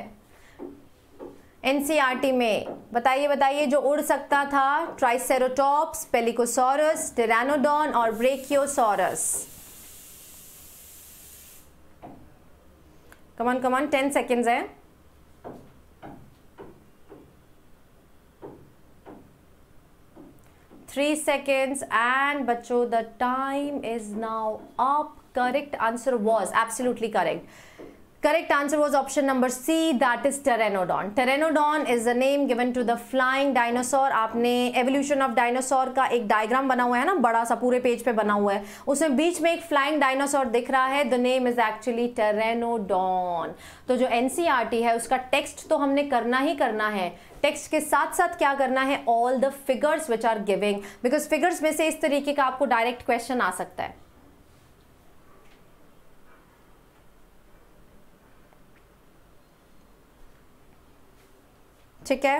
एनसीईआरटी e में बताइए बताइए जो उड़ सकता था ट्राइसेरोटॉप्स पेलिकोसॉरस टिरानोडॉन और brachiosaurus come on come on ten seconds है three seconds and bacho the time is now up correct answer was absolutely correct Correct answer was option number C, that is Pteranodon. Pteranodon is the name given to the flying dinosaur. आपने evolution of dinosaur का एक diagram बना हुआ है ना बड़ा सा पूरे page पे बना हुआ है उसमें बीच में एक flying dinosaur दिख रहा है The name is actually Pteranodon. तो जो NCRT है उसका text तो हमने करना ही करना है टेक्स्ट के साथ साथ क्या करना है all the figures which are giving because figures में से इस तरीके का आपको डायरेक्ट क्वेश्चन आ सकता है ठीक है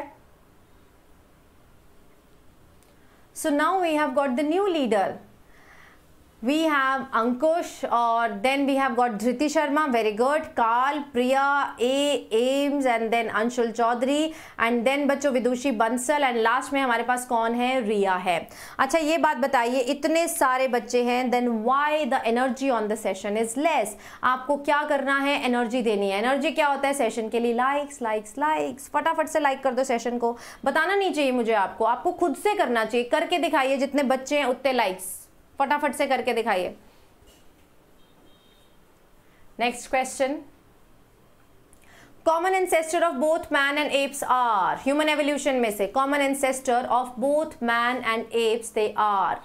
so now we have got the new leader we have Ankush or then we have got Dhriti Sharma, very good. Karl, Priya, A, Ames and then Anshul Chaudhary and then बच्चों विदुषी Bansal and last में हमारे पास कौन है रिया है अच्छा ये बात बताइए इतने सारे बच्चे हैं then why the energy on the session is less आपको क्या करना है एनर्जी देनी है एनर्जी क्या होता है सेशन के लिए लाइक्स लाइक्स लाइक्स फटाफट से लाइक कर दो सेशन को बताना नहीं चाहिए मुझे आपको आपको खुद से करना चाहिए करके दिखाइए जितने बच्चे हैं उतने लाइक्स फटाफट से करके दिखाइए next question common ancestor of both man and apes are human evolution में से common ancestor of both man and apes they are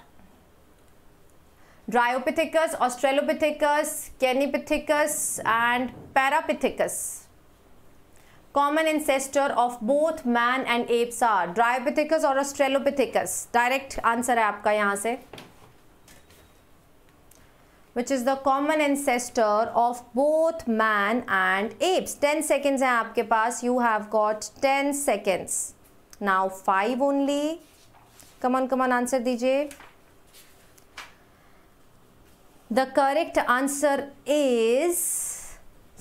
dryopithecus australopithecus kenyapithecus and parapithecus common ancestor of both man and apes are dryopithecus और australopithecus direct answer है आपका यहां से which is the common ancestor of both man and apes ten seconds हैं आपके पास you have got ten seconds now five only come on come on answer दीजिए the correct answer is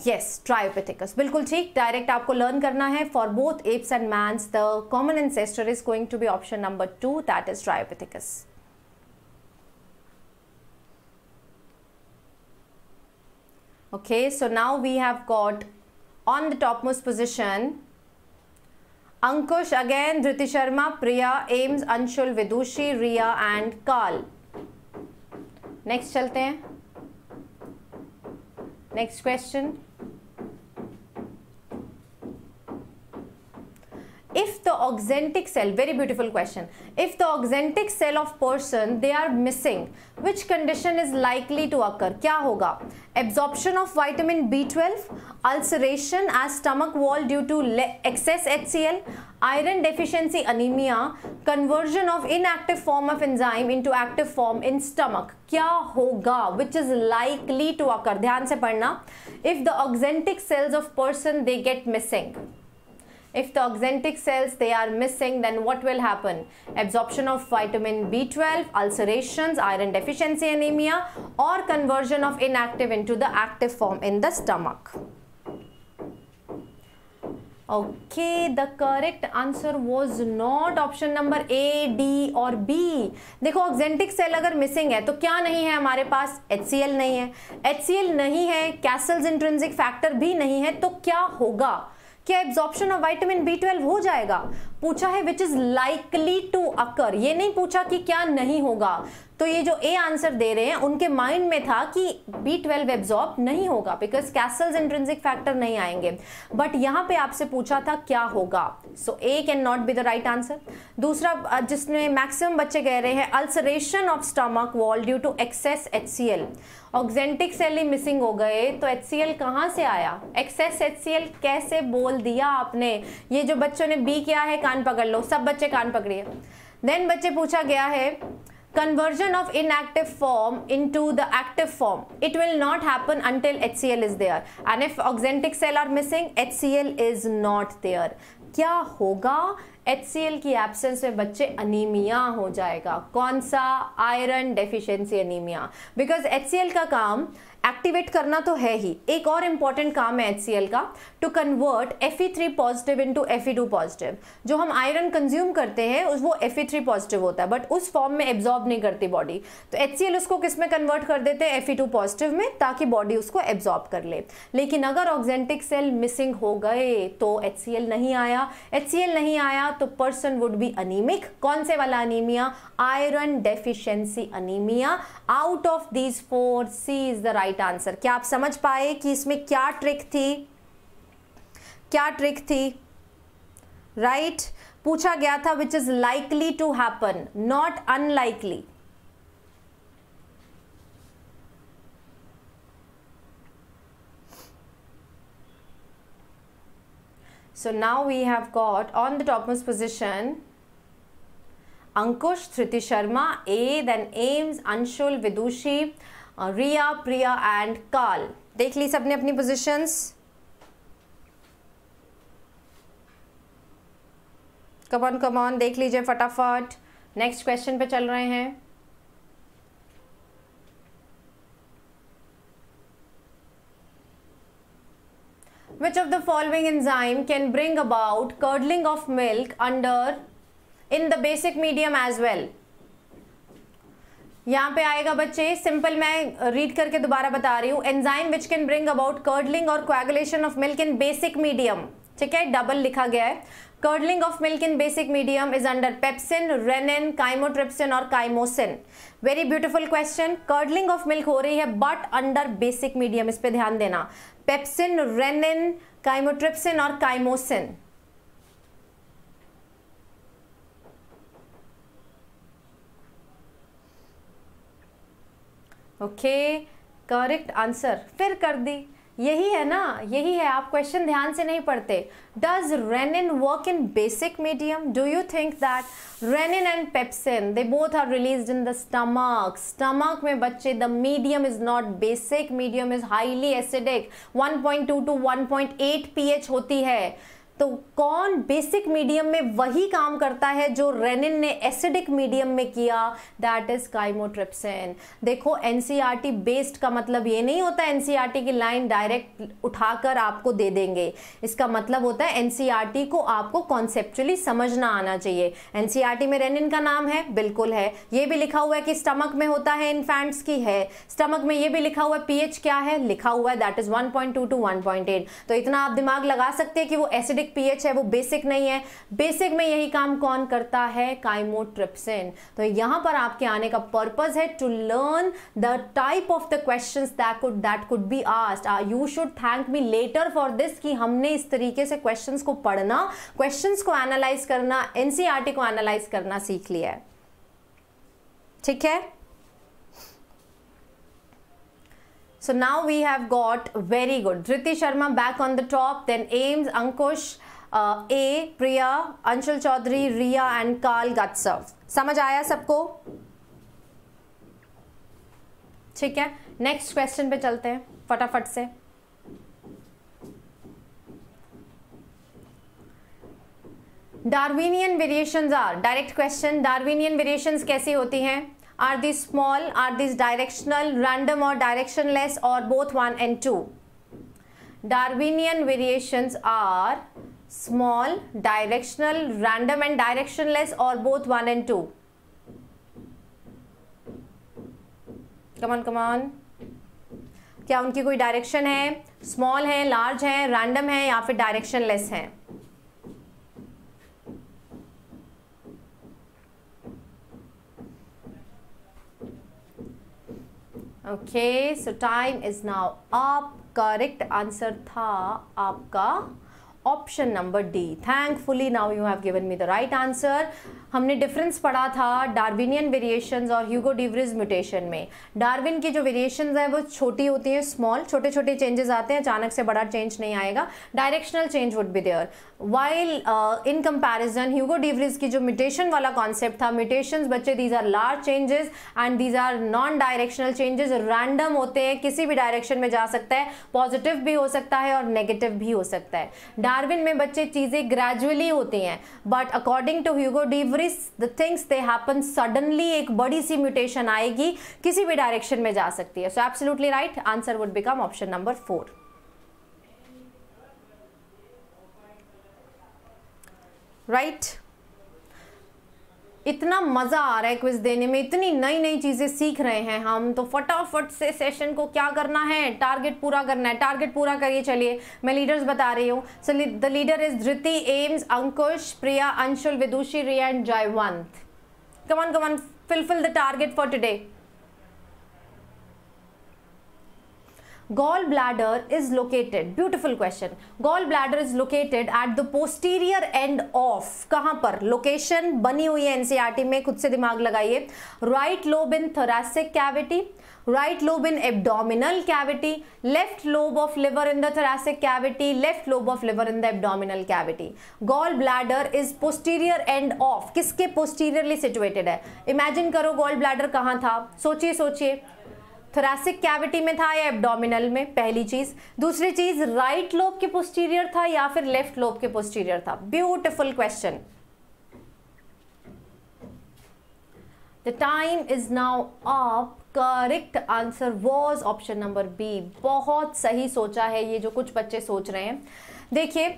yes dryopithecus बिल्कुल ठीक डायरेक्ट आपको लर्न करना है for both apes and mans the common ancestor is going to be option number two that is dryopithecus Okay, so now we have got on the topmost position Ankush again, Dhriti Sharma, Priya, Ames, Anshul, Vidushi, Riya and Karl. Next चलते हैं Next question. If the auxentic cell, very beautiful question. If the auxentic cell of person, they are missing, which condition is likely to occur क्या होगा absorption of vitamin B twelve ulceration as stomach wall due to excess H C L iron deficiency anaemia conversion of active form of enzyme to active form in stomach क्या होगा which is likely to occur ध्यान से पढ़ना if the oxyntic cells of person they get missing If the oxyntic cells they are missing then what will happen? Absorption of vitamin B12, ulcerations, iron deficiency anemia or conversion of inactive into the active form in the stomach. Okay, the correct answer was not option number A, D or B. देखो oxyntic cell अगर missing है तो क्या नहीं है हमारे पास H नहीं है एच नहीं है कैसल्स इंट्रेंसिक फैक्टर भी नहीं है तो क्या होगा क्या absorption of vitamin B twelve हो जाएगा पूछा है which is likely to occur ये नहीं पूछा कि क्या नहीं होगा तो ये जो ए आंसर दे रहे हैं उनके माइंड में था कि बी ट्वेल्व एब्जॉर्ब नहीं होगा बिकॉज कैसल्स इंट्रेंसिक फैक्टर नहीं आएंगे बट यहां पे आपसे पूछा था क्या होगा so A can not be the right answer दूसरा जिसमें मैक्सिमम बच्चे कह रहे हैं ulceration of stomach wall due to excess H C L oxyntic cell ही मिसिंग हो गए तो एच सी एल कहाँ से आया एक्सेस एच सी एल कैसे बोल दिया आपने ये जो बच्चों ने बी किया है कान पकड़ लो सब बच्चे कान पकड़िए देन बच्चे पूछा गया है conversion of inactive form into the active form it will not happen until H C L is there and if oxyntic cell are missing H C L is not there क्या होगा H की absence में बच्चे anaemia हो जाएगा कौन सा iron deficiency anaemia because H का काम एक्टिवेट करना तो है ही एक और इम्पॉर्टेंट काम है एच का to convert F E three positive to F E two positive जो हम आयरन कंज्यूम करते हैं उस वो एफ ई थ्री पॉजिटिव होता है बट उस फॉर्म में एब्जॉर्ब नहीं करती बॉडी तो एच उसको किस में कन्वर्ट कर देते हैं एफ ई टू पॉजिटिव में ताकि बॉडी उसको एब्जॉर्ब कर ले लेकिन अगर ऑक्जेंटिक सेल मिसिंग हो गए तो एच नहीं आया एच नहीं आया तो पर्सन वुड बी अनीमिक कौन से वाला anaemia iron deficiency anaemia out of these four C is the right answer क्या आप समझ पाए कि इसमें क्या ट्रिक थी क्या ट्रिक थी राइट right? पूछा गया था which is likely to happen not unlikely So now we have got on the topmost position Ankush, Thriti Sharma, A, then Ames, Anshul, Vidushi, uh, Riya, Priya and Karl. देख ली सबने अपनी positions come on come on देख लीजिए फटाफट next question पे चल रहे हैं Which of the following enzyme can bring about curdling of milk under in the basic medium as well? यहाँ पे आएगा बच्चे सिंपल मैं रीड करके दोबारा बता रही हूँ enzyme which can bring about curdling और coagulation of milk in basic medium ठीक है डबल लिखा गया है curdling of milk in basic medium is under pepsin rennin chymotrypsin और chymosin very beautiful question curdling of milk हो रही है बट अंडर बेसिक मीडियम इस पर ध्यान देना पेप्सिन रेनिन काइमोट्रिप्सिन और काइमोसिन ओके करेक्ट आंसर फिर कर दी यही है ना यही है आप क्वेश्चन ध्यान से नहीं पढ़ते does rennin work in basic medium do you think that rennin and pepsin they both are release in the stomach stomach में बच्चे the medium is not basic medium is highly acidic 1.2 two 1.8 pH होती है तो कौन basic medium में वही काम करता है जो रेनिन ने एसिडिक मीडियम में किया दैट इज काइमोट्रिप्सिन देखो एनसीईआरटी बेस्ड e का मतलब ये नहीं होता एनसीईआरटी e की लाइन डायरेक्ट उठाकर आपको दे देंगे इसका मतलब होता है एनसीईआरटी e को आपको कॉन्सेप्चुअली समझना आना चाहिए एनसीईआरटी में रेनिन का नाम है बिल्कुल है ये भी लिखा हुआ है कि स्टमक में होता है इन्फेंट्स की है स्टमक में ये भी लिखा हुआ है पीएच क्या है लिखा हुआ है दैट इज 1.2 टू 1.8 तो इतना आप दिमाग लगा सकते हैं कि वो एसिडिक बेसिक पीएच है वो बेसिक नहीं है बेसिक में यही काम कौन करता है काइमोट्रिप्सिन तो यहां पर आपके आने का पर्पज है to learn the type of the question that could be asked you should thank me later for this कि हमने इस तरीके से क्वेश्चन को पढ़ना क्वेश्चन को एनालाइज करना एनसीआरटी e को एनालाइज करना सीख लिया है ठीक है So now we have got very good. drithi Sharma back on the top, then aims Ankush, uh, A, Priya, Anshul Chaudhary, riya and Karl gatsav samajh aaya sabko theek hai next question pe chalte hain हैं फटाफट से Darwinian variations are direct question Darwinian variations कैसी होती हैं are these small are these directional random or directionless or both 1 and 2 darwinian variations are small directional random and directionless or both 1 and 2 come on come on क्या उनकी कोई direction है small है large है random है या फिर directionless है okay so time is now आप करेक्ट आंसर था आपका option number D thankfully now you have given me the right answer हमने डिफरेंस पढ़ा था डार्विनियन वेरिएशंस और ह्यूगो डिवरिज म्यूटेशन में डार्विन की जो वेरिएशंस हैं वो छोटी होती हैं स्मॉल छोटे छोटे चेंजेस आते हैं अचानक से बड़ा चेंज नहीं आएगा directional change would be there while in comparison Hugo de Vries की जो म्यूटेशन वाला कॉन्सेप्ट था म्यूटेशन बच्चे these are large changes and these are non directional changes random होते हैं किसी भी डायरेक्शन में जा सकता है पॉजिटिव भी हो सकता है और नेगेटिव भी हो सकता है डार्विन में बच्चे चीज़ें ग्रेजुअली होती हैं but according to Hugo de Vries the things they happen suddenly एक बड़ी सी म्यूटेशन आएगी किसी भी डायरेक्शन में जा सकती है so absolutely right answer would become option number four right इतना मज़ा आ रहा है क्विज देने में इतनी नई नई चीज़ें सीख रहे हैं हम तो फटाफट से सेशन को क्या करना है टारगेट पूरा करना है टारगेट पूरा करिए चलिए मैं लीडर्स बता रही हूँ so the leader is Dhriti एम्स Ankush Priya Anshul Vidushi Riya and Jaiwant come on come on fill fill the target for today gallbladder is located beautiful question gallbladder is located at the posterior end of kahan par location bani hui hai ncrt mein khud se dimag lagaiye right lobe in thoracic cavity right lobe in abdominal cavity left lobe of liver in the thoracic cavity left lobe of liver in the abdominal cavity gallbladder is posterior end of किसके posteriorly situated है imagine करो gallbladder कहाँ था सोचिए सोचिए thoracic cavity में था या एब्डोमिनल में पहली चीज दूसरी चीज राइट लोब के पोस्टीरियर था या फिर लेफ्ट लोब के पोस्टीरियर था beautiful question the time is now of correct answer was option number B बहुत सही सोचा है ये जो कुछ बच्चे सोच रहे हैं देखिए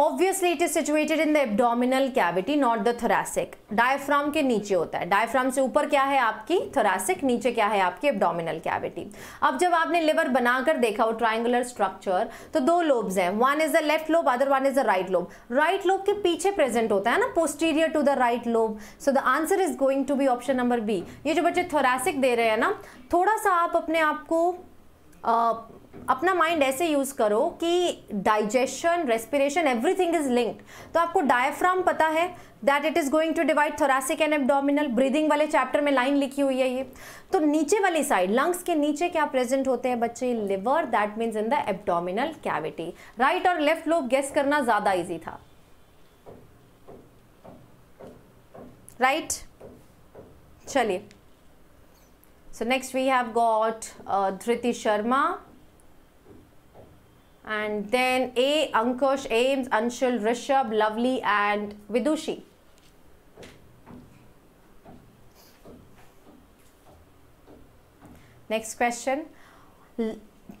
obviously it is situated in the abdominal cavity not the thoracic diaphragm के नीचे होता है डायफ्राम से ऊपर क्या है आपकी थोरासिक नीचे क्या है आपकी एबडोमिनल कैविटी अब जब आपने लिवर बनाकर देखा वो ट्राइंगुलर स्ट्रक्चर तो दो लोब्स हैं one is the left lobe other one is the right lobe right lobe के पीछे प्रेजेंट होता है ना posterior to the right lobe so the answer is going to be option number B ये जो बच्चे थोरासिक दे रहे हैं ना थोड़ा सा आप अपने आप को अपना माइंड ऐसे यूज़ करो कि digestion respiration everything is linked तो आपको डायफ्राम पता है that it is going to divide thoracic and abdominal breathing वाले चैप्टर में लाइन लिखी हुई है ये तो नीचे वाली साइड लंग्स के नीचे क्या प्रेजेंट होते हैं बच्चे liver that means in the abdominal cavity right और लेफ्ट लोग गेस करना ज़्यादा ईजी था राइट right? चलिए so next we have got Dhriti Sharma And then A, Ankush, Ames, Anshul, Rishabh, Lovely and Vidushi. Next question.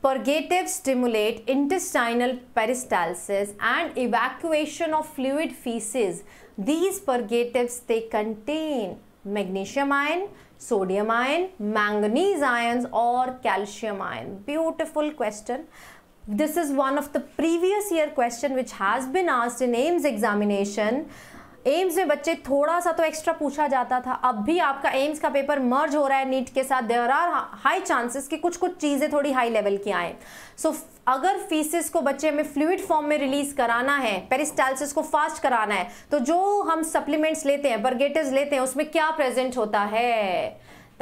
Purgatives stimulate intestinal peristalsis and evacuation of fluid feces. These purgatives, they contain magnesium ion, sodium ion, manganese ions or calcium ion. Beautiful question. this is one of the previous year question which has been asked in aims examination AIIMS में बच्चे थोड़ा सा तो extra पूछा जाता था अब भी आपका एम्स का पेपर मर्ज हो रहा है नीट के साथ देर आर हाई चांसेस कि कुछ कुछ चीज़ें थोड़ी हाई लेवल की आए सो so, अगर फीसिस को बच्चे हमें फ्लूड फॉर्म में रिलीज कराना है पेरिस्टाइलिस को फास्ट कराना है तो जो हम सप्लीमेंट्स लेते हैं बर्गेटिव लेते हैं उसमें क्या प्रेजेंट होता है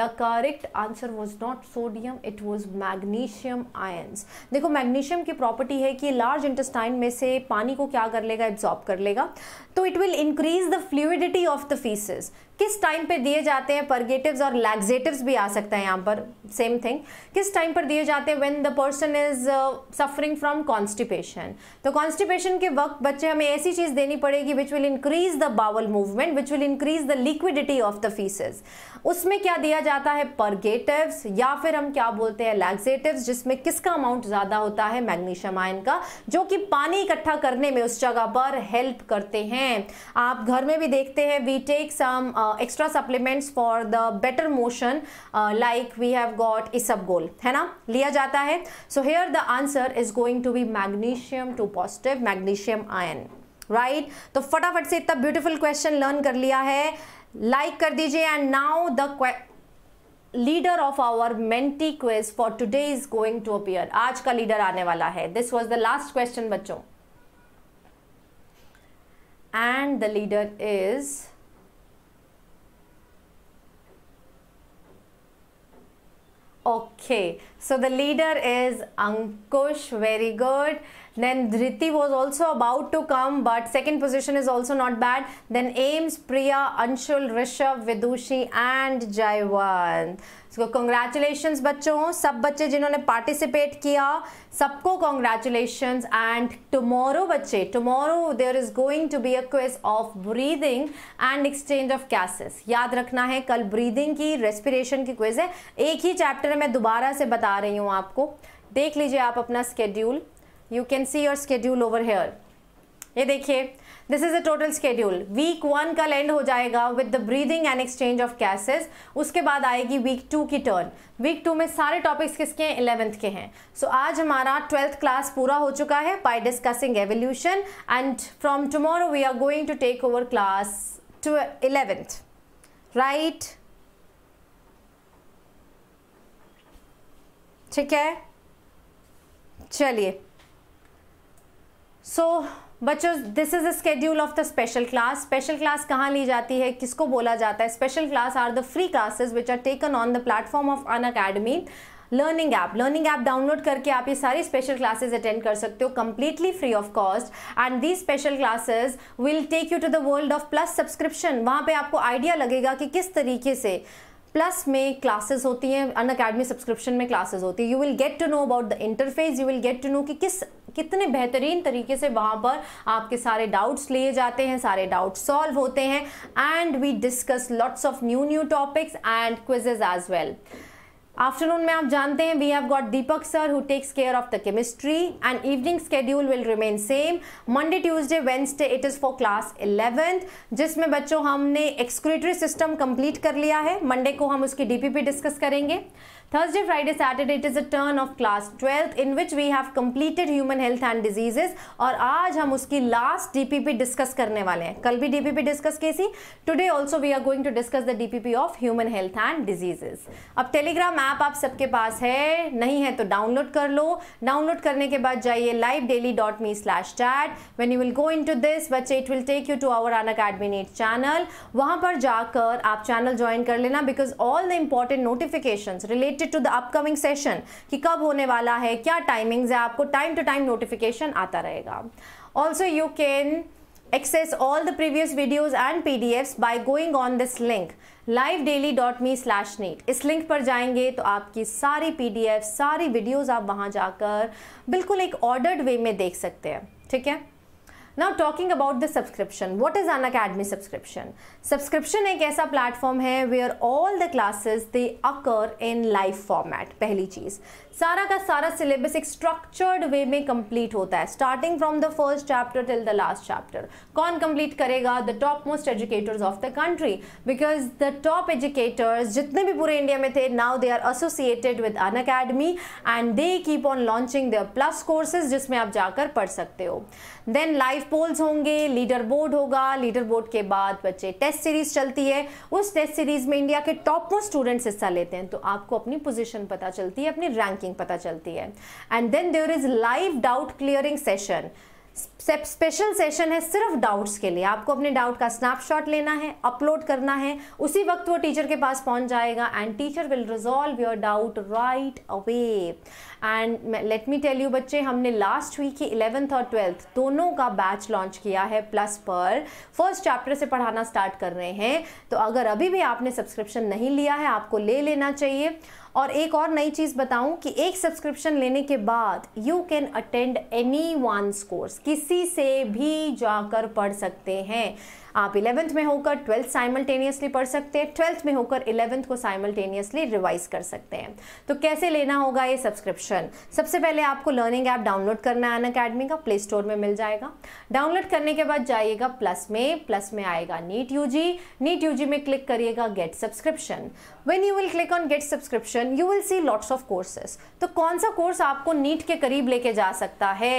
the correct answer was not sodium it was magnesium ions देखो मैग्नीशियम की प्रॉपर्टी है कि लार्ज इंटेस्टाइन में से पानी को क्या कर लेगा एब्जॉर्ब कर लेगा तो it will increase the fluidity of the faeces किस टाइम पे दिए जाते हैं परगेटिव्स और लैग्जेटिव्स भी आ सकता है यहाँ पर सेम थिंग किस टाइम पर दिए जाते हैं when the person is suffering from constipation तो कॉन्स्टिपेशन के वक्त बच्चे हमें ऐसी चीज़ देनी पड़ेगी which will increase the bowel movement which will increase the liquidity of the faeces उसमें क्या दिया जाता है परगेटिव्स या फिर हम क्या बोलते हैं लैग्जेटिव्स जिसमें किसका अमाउंट ज़्यादा होता है मैग्नीशियम आयन का जो कि पानी इकट्ठा करने में उस जगह पर हेल्प करते हैं आप घर में भी देखते हैं we take some extra supplements for the better motion like we have got isabgol है ना लिया जाता है so here the answer is going to be magnesium two positive magnesium ion right तो फटाफट से इतना ब्यूटीफुल क्वेश्चन लर्न कर लिया है लाइक like कर दीजिए and now the leader of our Menti quiz for today is going to appear आज का लीडर आने वाला है this was the last question बच्चों and the leader is Okay, so the leader is Ankush, very good. Then Dhriti was also about to come, but second position is also not bad. Then Ames, Priya, Anshul, Rishabh, Vidushi and Jaiwant. So तो congratulation बच्चों सब बच्चे जिन्होंने participate किया सबको congratulation and tomorrow बच्चे tomorrow there is going to be a quiz of breathing and exchange of gases याद रखना है कल ब्रीदिंग की रेस्पिरेशन की क्वेज है एक ही चैप्टर मैं दोबारा से बता रही हूँ आपको देख लीजिए आप अपना schedule you can see your schedule over here ये देखिए this is a total schedule week one कल एंड हो जाएगा with the breathing and exchange of gases उसके बाद आएगी वीक टू की टर्न वीक टू में सारे टॉपिक्स किसके हैं इलेवेंथ के हैं सो so, आज हमारा ट्वेल्थ क्लास पूरा हो चुका है by discussing evolution and from tomorrow we are going to take over class to eleventh right ठीक है चलिए सो so, बच्चों this is the schedule of the special class special class कहाँ ली जाती है किसको बोला जाता है special class are the free classes which are taken on the platform of Unacademy learning app learning app download करके आप ये सारी स्पेशल क्लासेज अटेंड कर सकते हो completely free of cost and the special classes will take you to the world of plus subscription वहाँ पर आपको आइडिया लगेगा कि किस तरीके से प्लस में क्लासेस होती हैं अन अकेडमी सब्सक्रिप्शन में क्लासेस होती है you will get to know about the interface you will get to know कि किस कितने बेहतरीन तरीके से वहाँ पर आपके सारे डाउट्स लिए जाते हैं सारे डाउट सॉल्व होते हैं and we discuss lots of new new topics and quizzes as well afternoon में आप जानते हैं we have got Deepak sir who takes care of the chemistry and evening schedule will remain same Monday Tuesday Wednesday it is for class eleventh जिसमें बच्चों हमने excretory system complete कर लिया है मंडे को हम उसकी डीपीपी डिस्कस करेंगे Thursday, Friday, Saturday it is a turn of class 12th in which we have completed human health and diseases और आज हम उसकी last DPP discuss करने वाले हैं कल भी DPP discuss की थी today also we are going to discuss the DPP of human health and diseases अब telegram app आप सबके पास है नहीं है तो download कर लो download करने के बाद जाइए livedaily.me slash chat when you will go into this बच्चे it will take you to our unacademy.net channel वहाँ पर जाकर आप चैनल ज्वाइन कर लेना because all the important notifications related connected to the upcoming session कि कब होने वाला है क्या टाइमिंग्स है आपको टाइम टू टाइम नोटिफिकेशन आता रहेगा also you can and P D F by going on this link live daily dot me slash NEET इस लिंक पर जाएंगे तो आपकी सारी पीडीएफ सारी वीडियोज आप वहां जाकर बिल्कुल एक ऑर्डर्ड वे में देख सकते हैं ठीक है now talking about the subscription what is Unacademy subscription subscription एक ऐसा प्लेटफॉर्म है where are all the classes they occur in live format पहली चीज़ सारा का सारा सिलेबस एक स्ट्रक्चर्ड वे में कंप्लीट होता है starting from the first chapter till the last chapter कौन कंप्लीट करेगा the top most educators of the country because the top educators जितने भी पूरे इंडिया में थे now they are associated with Unacademy and they keep on launching the plus courses जिसमें आप जाकर पढ़ सकते हो देन लाइव पोल्स होंगे लीडर बोर्ड होगा लीडर बोर्ड के बाद बच्चे टेस्ट सीरीज चलती है उस टेस्ट सीरीज में इंडिया के टॉप मोस्ट स्टूडेंट्स हिस्सा लेते हैं तो आपको अपनी पोजिशन पता चलती है अपनी रैंकिंग पता चलती है and then there is live doubt clearing session special session है सिर्फ डाउट्स के लिए आपको अपने डाउट का स्नैपशॉट लेना है अपलोड करना है उसी वक्त वो टीचर के पास पहुंच जाएगा and teacher will resolve your doubt right away and let me tell you बच्चे हमने लास्ट वीक ही इलेवेंथ और ट्वेल्थ दोनों का बैच लॉन्च किया है प्लस पर फर्स्ट चैप्टर से पढ़ाना स्टार्ट कर रहे हैं तो अगर अभी भी आपने सब्सक्रिप्शन नहीं लिया है आपको ले लेना चाहिए और एक और नई चीज़ बताऊं कि एक सब्सक्रिप्शन लेने के बाद you can attend any one course किसी से भी जाकर पढ़ सकते हैं आप इलेवंथ में होकर ट्वेल्थ साइमल्टेनियसली पढ़ सकते हैं ट्वेल्थ में होकर इलेवंथ को साइमल्टेनियसली रिवाइज कर सकते हैं तो कैसे लेना होगा ये सब्सक्रिप्शन सबसे पहले आपको लर्निंग ऐप डाउनलोड करना है अन अकेडमी का प्ले स्टोर में मिल जाएगा डाउनलोड करने के बाद जाइएगा प्लस में प्लस में आएगा NEET U G NEET U G में क्लिक करिएगा get subscription when you will click on get subscription you will see lots of courses तो कौन सा कोर्स आपको नीट के करीब लेके जा सकता है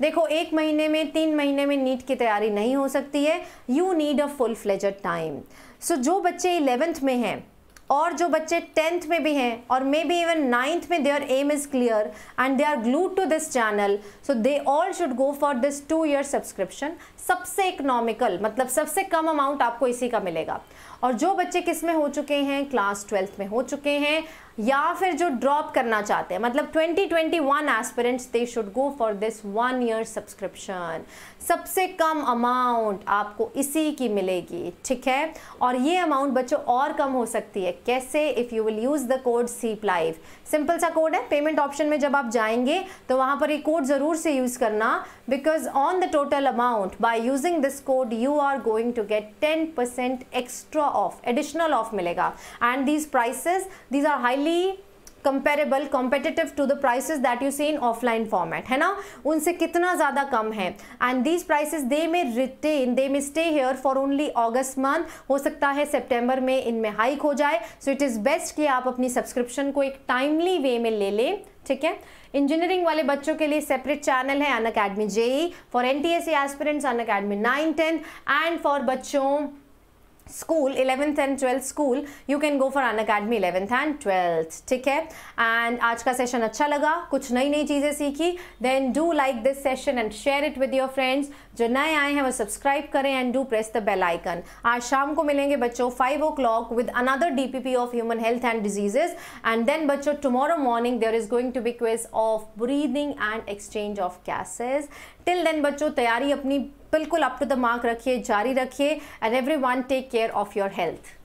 देखो एक महीने में तीन महीने में नीट की तैयारी नहीं हो सकती है you need a full fledged time so जो बच्चे इलेवेंथ में हैं और जो बच्चे टेंथ में भी हैं और मे बी इवन नाइन्थ में their aim is clear and they are glued to this channel so they all should go for this two year subscription सबसे इकोनॉमिकल मतलब सबसे कम अमाउंट आपको इसी का मिलेगा और जो बच्चे किस में हो चुके हैं क्लास ट्वेल्थ में हो चुके हैं या फिर जो ड्रॉप करना चाहते हैं मतलब 2021 aspirants they should go for this one year subscription सबसे कम अमाउंट आपको इसी की मिलेगी ठीक है और ये अमाउंट बच्चों और कम हो सकती है कैसे if you will use the code Seep live simple सा कोड है पेमेंट ऑप्शन में जब आप जाएंगे तो वहाँ पर ये कोड ज़रूर से यूज़ करना because on the total amount by using this code you are going to get ten percent extra off additional off मिलेगा and these prices these are highly highly comparable competitive to the prices that you see in offline format है ना उनसे कितना ज़्यादा कम है and these prices दे में written they may stay here for only August month हो सकता है सितंबर में इनमें hike हो जाए so it is best कि आप अपनी subscription को एक timely way में ले लें ठीक है इंजीनियरिंग वाले बच्चों के लिए सेपरेट चैनल है Unacademy JEE for N T S aspirants Unacademy nine tenth and for बच्चों school eleventh and twelfth school you can go for Unacademy eleventh and twelfth ठीक है एंड आज का सेशन अच्छा लगा कुछ नई नई चीज़ें सीखी then do like this session and share it with your friends जो नए आए हैं वो सब्सक्राइब करें and do press the bell icon आज शाम को मिलेंगे बच्चों five o'clock with another D P P of human health and diseases and then बच्चों tomorrow morning there is going to be quiz of breathing and exchange of gases till then बच्चों तैयारी अपनी बिल्कुल up to the mark रखिए जारी रखिए and every one take care of your health